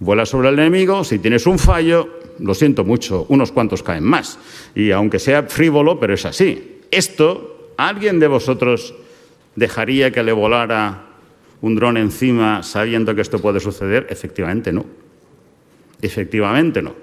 Vuelas sobre el enemigo, si tienes un fallo, lo siento mucho, unos cuantos caen más. Y aunque sea frívolo, pero es así. Esto, alguien de vosotros dejaría que le volara un dron encima sabiendo que esto puede suceder? Efectivamente no. Efectivamente no.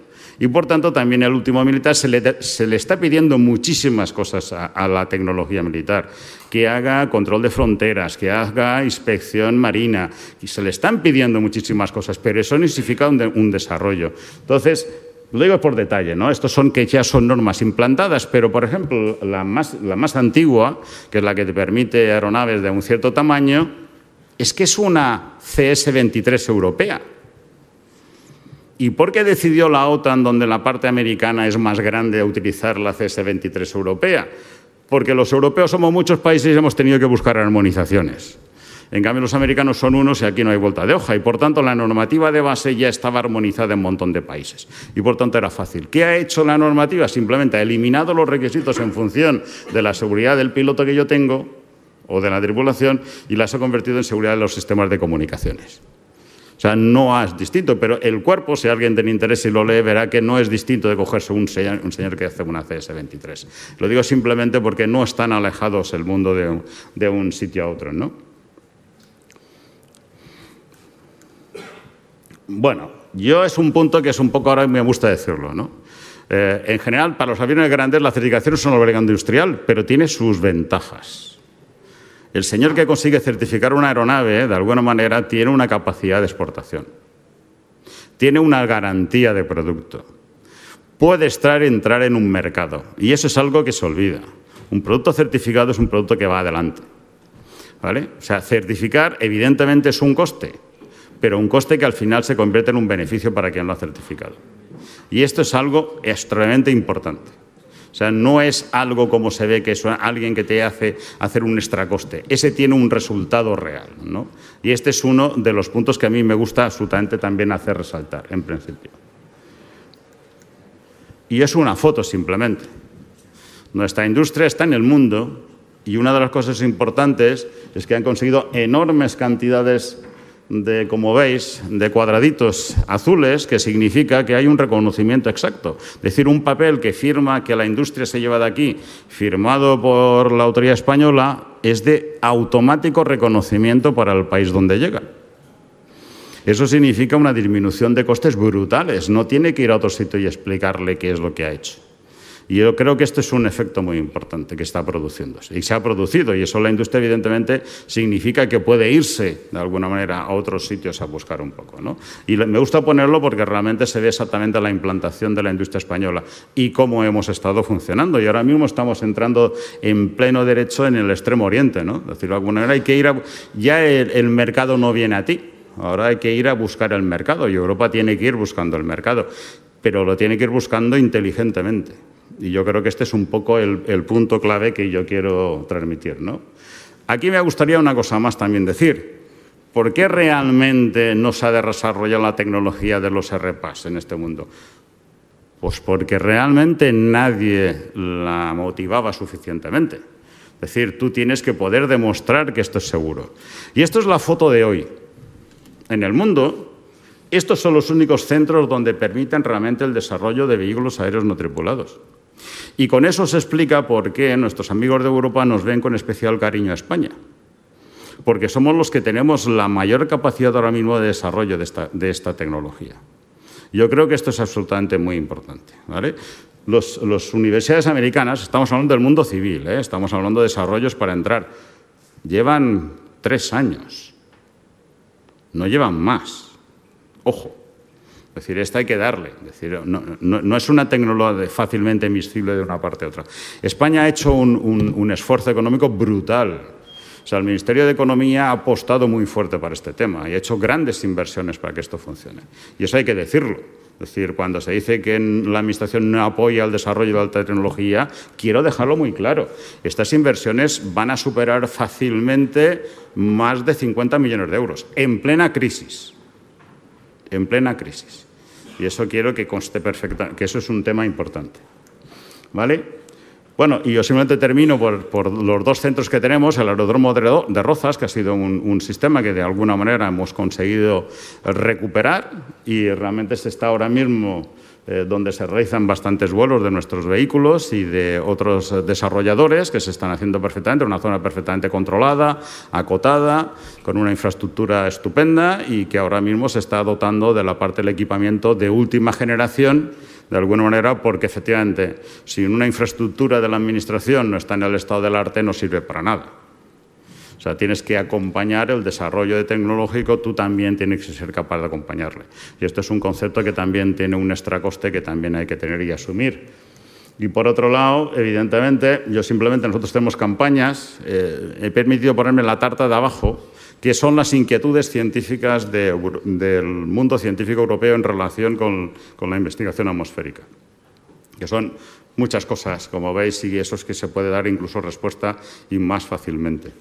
Y por tanto también al último militar se le, está pidiendo muchísimas cosas a, la tecnología militar, que haga control de fronteras, que haga inspección marina, y se le están pidiendo muchísimas cosas, pero eso no significa un, un desarrollo. Entonces, lo digo por detalle, ¿no? Estos son que ya son normas implantadas, pero por ejemplo, la más, antigua, que es la que te permite aeronaves de un cierto tamaño, es que es una CS-23 europea. ¿Y por qué decidió la OTAN, donde la parte americana es más grande, utilizar la CS-23 europea? Porque los europeos somos muchos países y hemos tenido que buscar armonizaciones. En cambio, los americanos son unos y aquí no hay vuelta de hoja. Y por tanto, la normativa de base ya estaba armonizada en un montón de países. Y por tanto, era fácil. ¿Qué ha hecho la normativa? Simplemente ha eliminado los requisitos en función de la seguridad del piloto que yo tengo o de la tripulación y las ha convertido en seguridad de los sistemas de comunicaciones. O sea, no es distinto, pero el cuerpo, si alguien tiene interés y lo lee, verá que no es distinto de cogerse un señor, un señor que hace una CS-23. Lo digo simplemente porque no están alejados el mundo de, de un sitio a otro, ¿no? Bueno, yo es un punto que es un poco ahora me gusta decirlo, ¿no? Eh, en general, para los aviones grandes la certificación es un obligación industrial, pero tiene sus ventajas. El señor que consigue certificar una aeronave, eh, de alguna manera, tiene una capacidad de exportación. Tiene una garantía de producto. Puede estar, entrar en un mercado. Y eso es algo que se olvida. Un producto certificado es un producto que va adelante. ¿Vale? O sea, certificar evidentemente es un coste pero un coste que al final se convierte en un beneficio para quien lo ha certificado. Y esto es algo extremadamente importante. O sea, no es algo como se ve que es alguien que te hace hacer un extracoste. Ese tiene un resultado real. Y este es uno de los puntos que a mí me gusta absolutamente también hacer resaltar, en principio. Y es una foto simplemente. Nuestra industria está en el mundo y una de las cosas importantes es que han conseguido enormes cantidades de, como veis, de cuadraditos azules, que significa que hay un reconocimiento exacto. Es decir, un papel que firma que la industria se lleva de aquí, firmado por la autoridad española, es de automático reconocimiento para el país donde llega. Eso significa una disminución de costes brutales. No tiene que ir a otro sitio y explicarle qué es lo que ha hecho. Y yo creo que este es un efecto muy importante que está produciéndose. Y se ha producido, y eso la industria evidentemente significa que puede irse de alguna manera a otros sitios a buscar un poco. ¿no? Y me gusta ponerlo porque realmente se ve exactamente la implantación de la industria española y cómo hemos estado funcionando. Y ahora mismo estamos entrando en pleno derecho en el extremo oriente, ¿no? decir, de alguna manera, hay que ir Ya el mercado no viene a ti. Ahora hay que ir a buscar el mercado y Europa tiene que ir buscando el mercado, pero lo tiene que ir buscando inteligentemente. Y yo creo que este es un poco el, punto clave que yo quiero transmitir. ¿no? Aquí me gustaría una cosa más también decir. ¿Por qué realmente no se ha desarrollado la tecnología de los RPAs en este mundo? Pues porque realmente nadie la motivaba suficientemente. Es decir, tú tienes que poder demostrar que esto es seguro. Y esto es la foto de hoy. En el mundo, estos son los únicos centros donde permiten realmente el desarrollo de vehículos aéreos no tripulados. Y con eso se explica por qué nuestros amigos de Europa nos ven con especial cariño a España. Porque somos los que tenemos la mayor capacidad ahora mismo de desarrollo de esta, tecnología. Yo creo que esto es absolutamente muy importante. Las los universidades americanas, estamos hablando del mundo civil, ¿eh? estamos hablando de desarrollos para entrar, llevan tres años, no llevan más. Ojo, es decir, esta hay que darle. decir, no, es una tecnología fácilmente miscible de una parte a otra. España ha hecho un, esfuerzo económico brutal o sea, el Ministerio de Economía ha apostado muy fuerte para este tema y ha hecho grandes inversiones para que esto funcione. Y eso hay que decirlo. Es decir, cuando se dice que la Administración no apoya el desarrollo de alta tecnología, quiero dejarlo muy claro. Estas inversiones van a superar fácilmente más de 50 millones de euros en plena crisis. En plena crisis. Y eso quiero que conste perfectamente, que eso es un tema importante. ¿Vale? Bueno, y yo simplemente termino por, los dos centros que tenemos, el aeródromo de Rozas, que ha sido un, sistema que de alguna manera hemos conseguido recuperar y realmente se está ahora mismo eh, donde se realizan bastantes vuelos de nuestros vehículos y de otros desarrolladores que se están haciendo perfectamente, una zona perfectamente controlada, acotada, con una infraestructura estupenda y que ahora mismo se está dotando de la parte del equipamiento de última generación de alguna manera, porque efectivamente, si una infraestructura de la Administración no está en el estado del arte, no sirve para nada. O sea, tienes que acompañar el desarrollo tecnológico, tú también tienes que ser capaz de acompañarle. Y esto es un concepto que también tiene un extracoste que también hay que tener y asumir. Y por otro lado, evidentemente, yo simplemente nosotros tenemos campañas, eh, he permitido ponerme la tarta de abajo, que son las inquietudes científicas del mundo científico europeo en relación con, con, la investigación atmosférica, que son muchas cosas, como veis, y eso es que se puede dar incluso respuesta y más fácilmente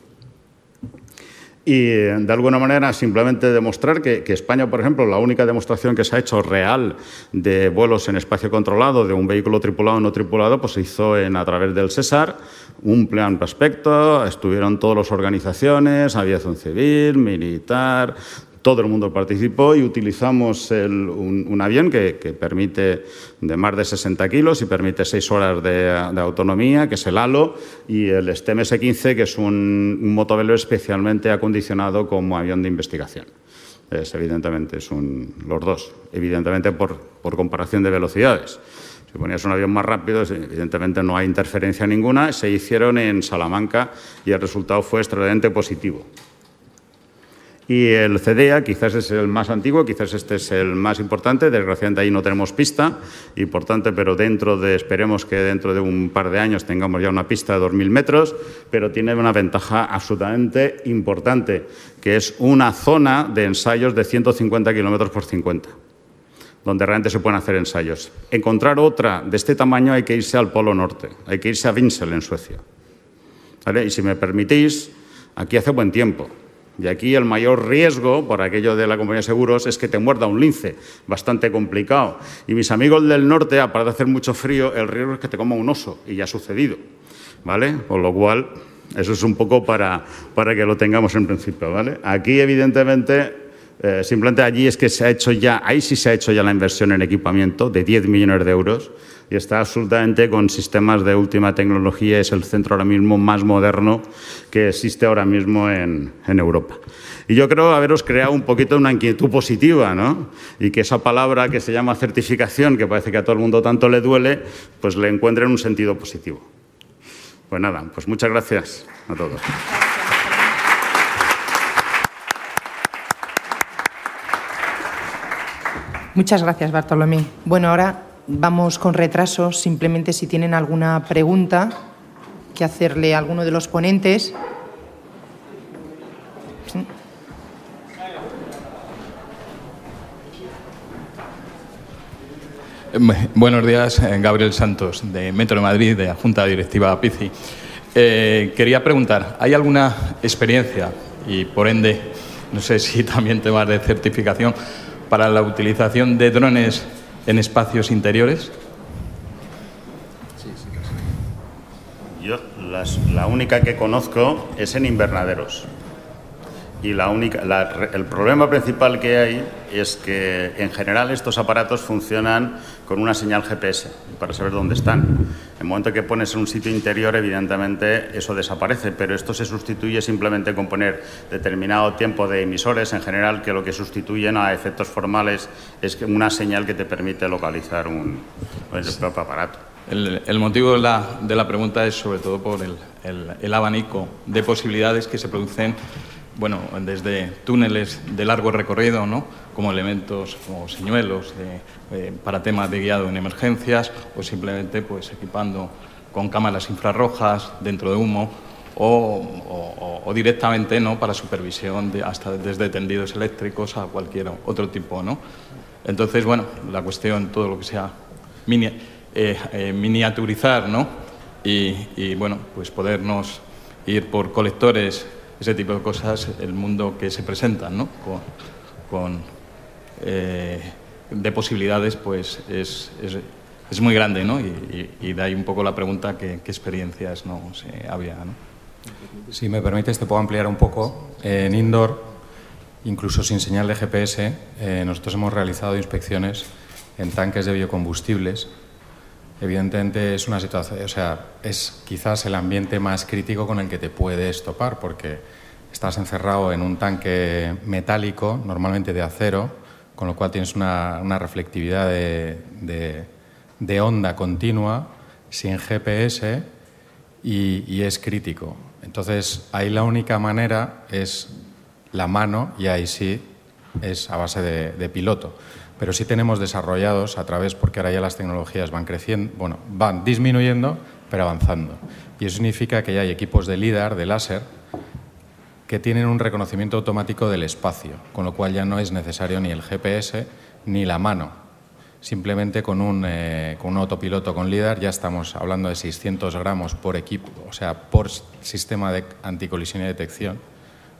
y de alguna manera simplemente demostrar que, España, por ejemplo, la única demostración que se ha hecho real de vuelos en espacio controlado de un vehículo tripulado o no tripulado, pues se hizo en, a través del César, un plan respecto, estuvieron todas las organizaciones, aviación civil, militar, todo el mundo participó y utilizamos un, avión que, permite de más de 60 kilos y permite 6 horas de, autonomía, que es el ALO, y el STEM 15 que es un, un motovelo especialmente acondicionado como avión de investigación. Es, evidentemente, son los dos, evidentemente por, por comparación de velocidades. Si ponías un avión más rápido, evidentemente no hay interferencia ninguna. Se hicieron en Salamanca y el resultado fue extraordinariamente positivo. Y el CDA, quizás es el más antiguo, quizás este es el más importante. Desgraciadamente ahí no tenemos pista importante, pero dentro de, esperemos que dentro de un par de años tengamos ya una pista de 2.000 metros, pero tiene una ventaja absolutamente importante, que es una zona de ensayos de 150 kilómetros por 50 donde realmente se pueden hacer ensayos. Encontrar otra de este tamaño hay que irse al Polo Norte, hay que irse a Vinsel en Suecia. Y si me permitís, aquí hace buen tiempo, y aquí el mayor riesgo, por aquello de la compañía de seguros, es que te muerda un lince, bastante complicado. Y mis amigos del norte, aparte de hacer mucho frío, el riesgo es que te coma un oso, y ya ha sucedido. ¿Vale? Con lo cual, eso es un poco para, para que lo tengamos en principio. ¿vale? Aquí, evidentemente, eh, simplemente allí es que se ha hecho ya, ahí sí se ha hecho ya la inversión en equipamiento de 10 millones de euros y está absolutamente con sistemas de última tecnología. Es el centro ahora mismo más moderno que existe ahora mismo en, Europa. Y yo creo haberos creado un poquito una inquietud positiva, ¿no? Y que esa palabra que se llama certificación, que parece que a todo el mundo tanto le duele, pues le en un sentido positivo. Pues nada, pues muchas gracias a todos. Muchas gracias, Bartolomé. Bueno, ahora vamos con retraso. Simplemente si tienen alguna pregunta que hacerle a alguno de los ponentes. Mm. Buenos días, eh, Gabriel Santos, de Metro de Madrid, de la Junta Directiva PICI. Eh, quería preguntar, ¿hay alguna experiencia y, por ende, no sé si también temas de certificación para la utilización de drones en espacios interiores? Yo la única que conozco es en invernaderos. Y la única, el problema principal que hay es que en general estos aparatos funcionan con una señal GPS para saber dónde están. En el momento que pones en un sitio interior, evidentemente eso desaparece, pero esto se sustituye simplemente con poner determinado tiempo de emisores en general, que lo que sustituyen a efectos formales es una señal que te permite localizar un, el propio aparato. El, motivo de la, pregunta es sobre todo por el, el abanico de posibilidades que se producen bueno, desde túneles de largo recorrido, ¿no? como elementos como señuelos eh, para temas de guiado en emergencias o simplemente pues, equipando con cámaras infrarrojas dentro de humo o, directamente ¿no? para supervisión de, hasta desde tendidos eléctricos a cualquier otro tipo. ¿no? Entonces, bueno, la cuestión, todo lo que sea eh, eh, miniaturizar ¿no? y, y, bueno, pues podernos ir por colectores ese tipo de cosas, el mundo que se presenta, ¿no? Con, eh, de posibilidades, pues es, es, es muy grande, ¿no? Y, y, de ahí un poco la pregunta, ¿qué, experiencias ¿no? se había, Si me permites, te puedo ampliar un poco. en indoor, incluso sin señal de GPS, eh, nosotros hemos realizado inspecciones en tanques de biocombustibles evidentemente es una situación, o sea, es quizás el ambiente más crítico con el que te puedes topar, porque estás encerrado en un tanque metálico, normalmente de acero, con lo cual tienes una, una reflectividad de, onda continua, sin GPS, y, es crítico. Entonces, ahí la única manera es la mano, y ahí sí es a base de piloto pero sí tenemos desarrollados a través, porque ahora ya las tecnologías van creciendo, bueno, van disminuyendo, pero avanzando. Y eso significa que ya hay equipos de LIDAR, de láser, que tienen un reconocimiento automático del espacio, con lo cual ya no es necesario ni el GPS ni la mano. Simplemente con un, eh, con un autopiloto con LIDAR ya estamos hablando de 600 gramos por equipo, o sea, por sistema de anticolisión y detección,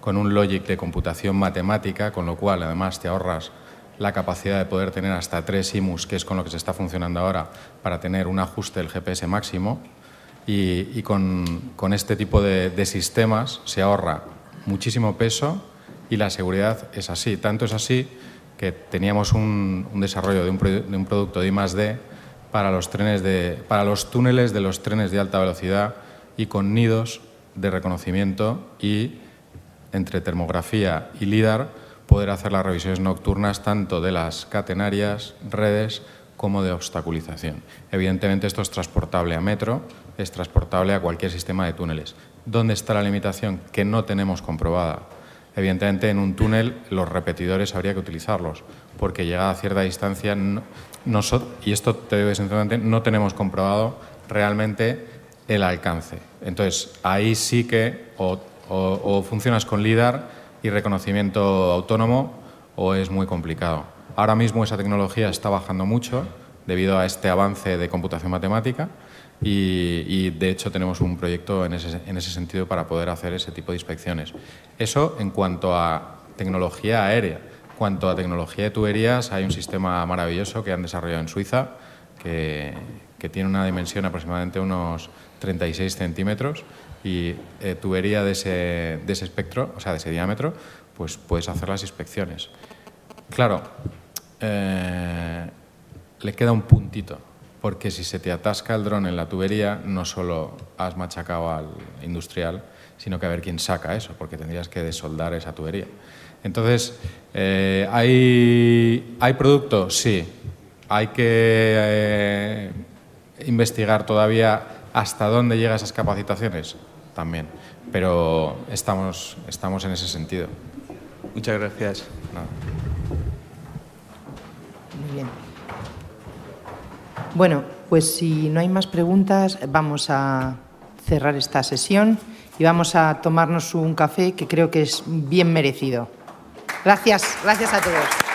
con un logic de computación matemática, con lo cual además te ahorras la capacidad de poder tener hasta tres IMUs, que es con lo que se está funcionando ahora, para tener un ajuste del GPS máximo. Y, con, este tipo de, sistemas se ahorra muchísimo peso y la seguridad es así. Tanto es así que teníamos un, desarrollo de un, de producto de I+.D. Para los, trenes de, para los túneles de los trenes de alta velocidad y con nidos de reconocimiento y entre termografía y LIDAR poder hacer las revisiones nocturnas tanto de las catenarias, redes, como de obstaculización. Evidentemente esto es transportable a metro, es transportable a cualquier sistema de túneles. ¿Dónde está la limitación? Que no tenemos comprobada. Evidentemente en un túnel los repetidores habría que utilizarlos, porque llegada a cierta distancia, no, y esto te digo sinceramente, no tenemos comprobado realmente el alcance. Entonces ahí sí que o funcionas con LIDAR y reconocimiento autónomo o es muy complicado. Ahora mismo esa tecnología está bajando mucho debido a este avance de computación matemática y, de hecho tenemos un proyecto en ese, sentido para poder hacer ese tipo de inspecciones. Eso en cuanto a tecnología aérea. En cuanto a tecnología de tuberías, hay un sistema maravilloso que han desarrollado en Suiza que, que tiene una dimensión aproximadamente unos 36 centímetros y eh, tubería de ese, de ese espectro, o sea, de ese diámetro, pues puedes hacer las inspecciones. Claro, eh, le queda un puntito, porque si se te atasca el dron en la tubería, no solo has machacado al industrial, sino que a ver quién saca eso, porque tendrías que desoldar esa tubería. Entonces, eh, ¿hay, ¿hay producto? Sí. Hay que investigar todavía hasta dónde llegan esas capacitaciones también. Pero estamos, estamos en ese sentido. Muchas gracias. Bueno, pues si no hay más preguntas, vamos a cerrar esta sesión y vamos a tomarnos un café que creo que es bien merecido. Gracias, gracias a todos.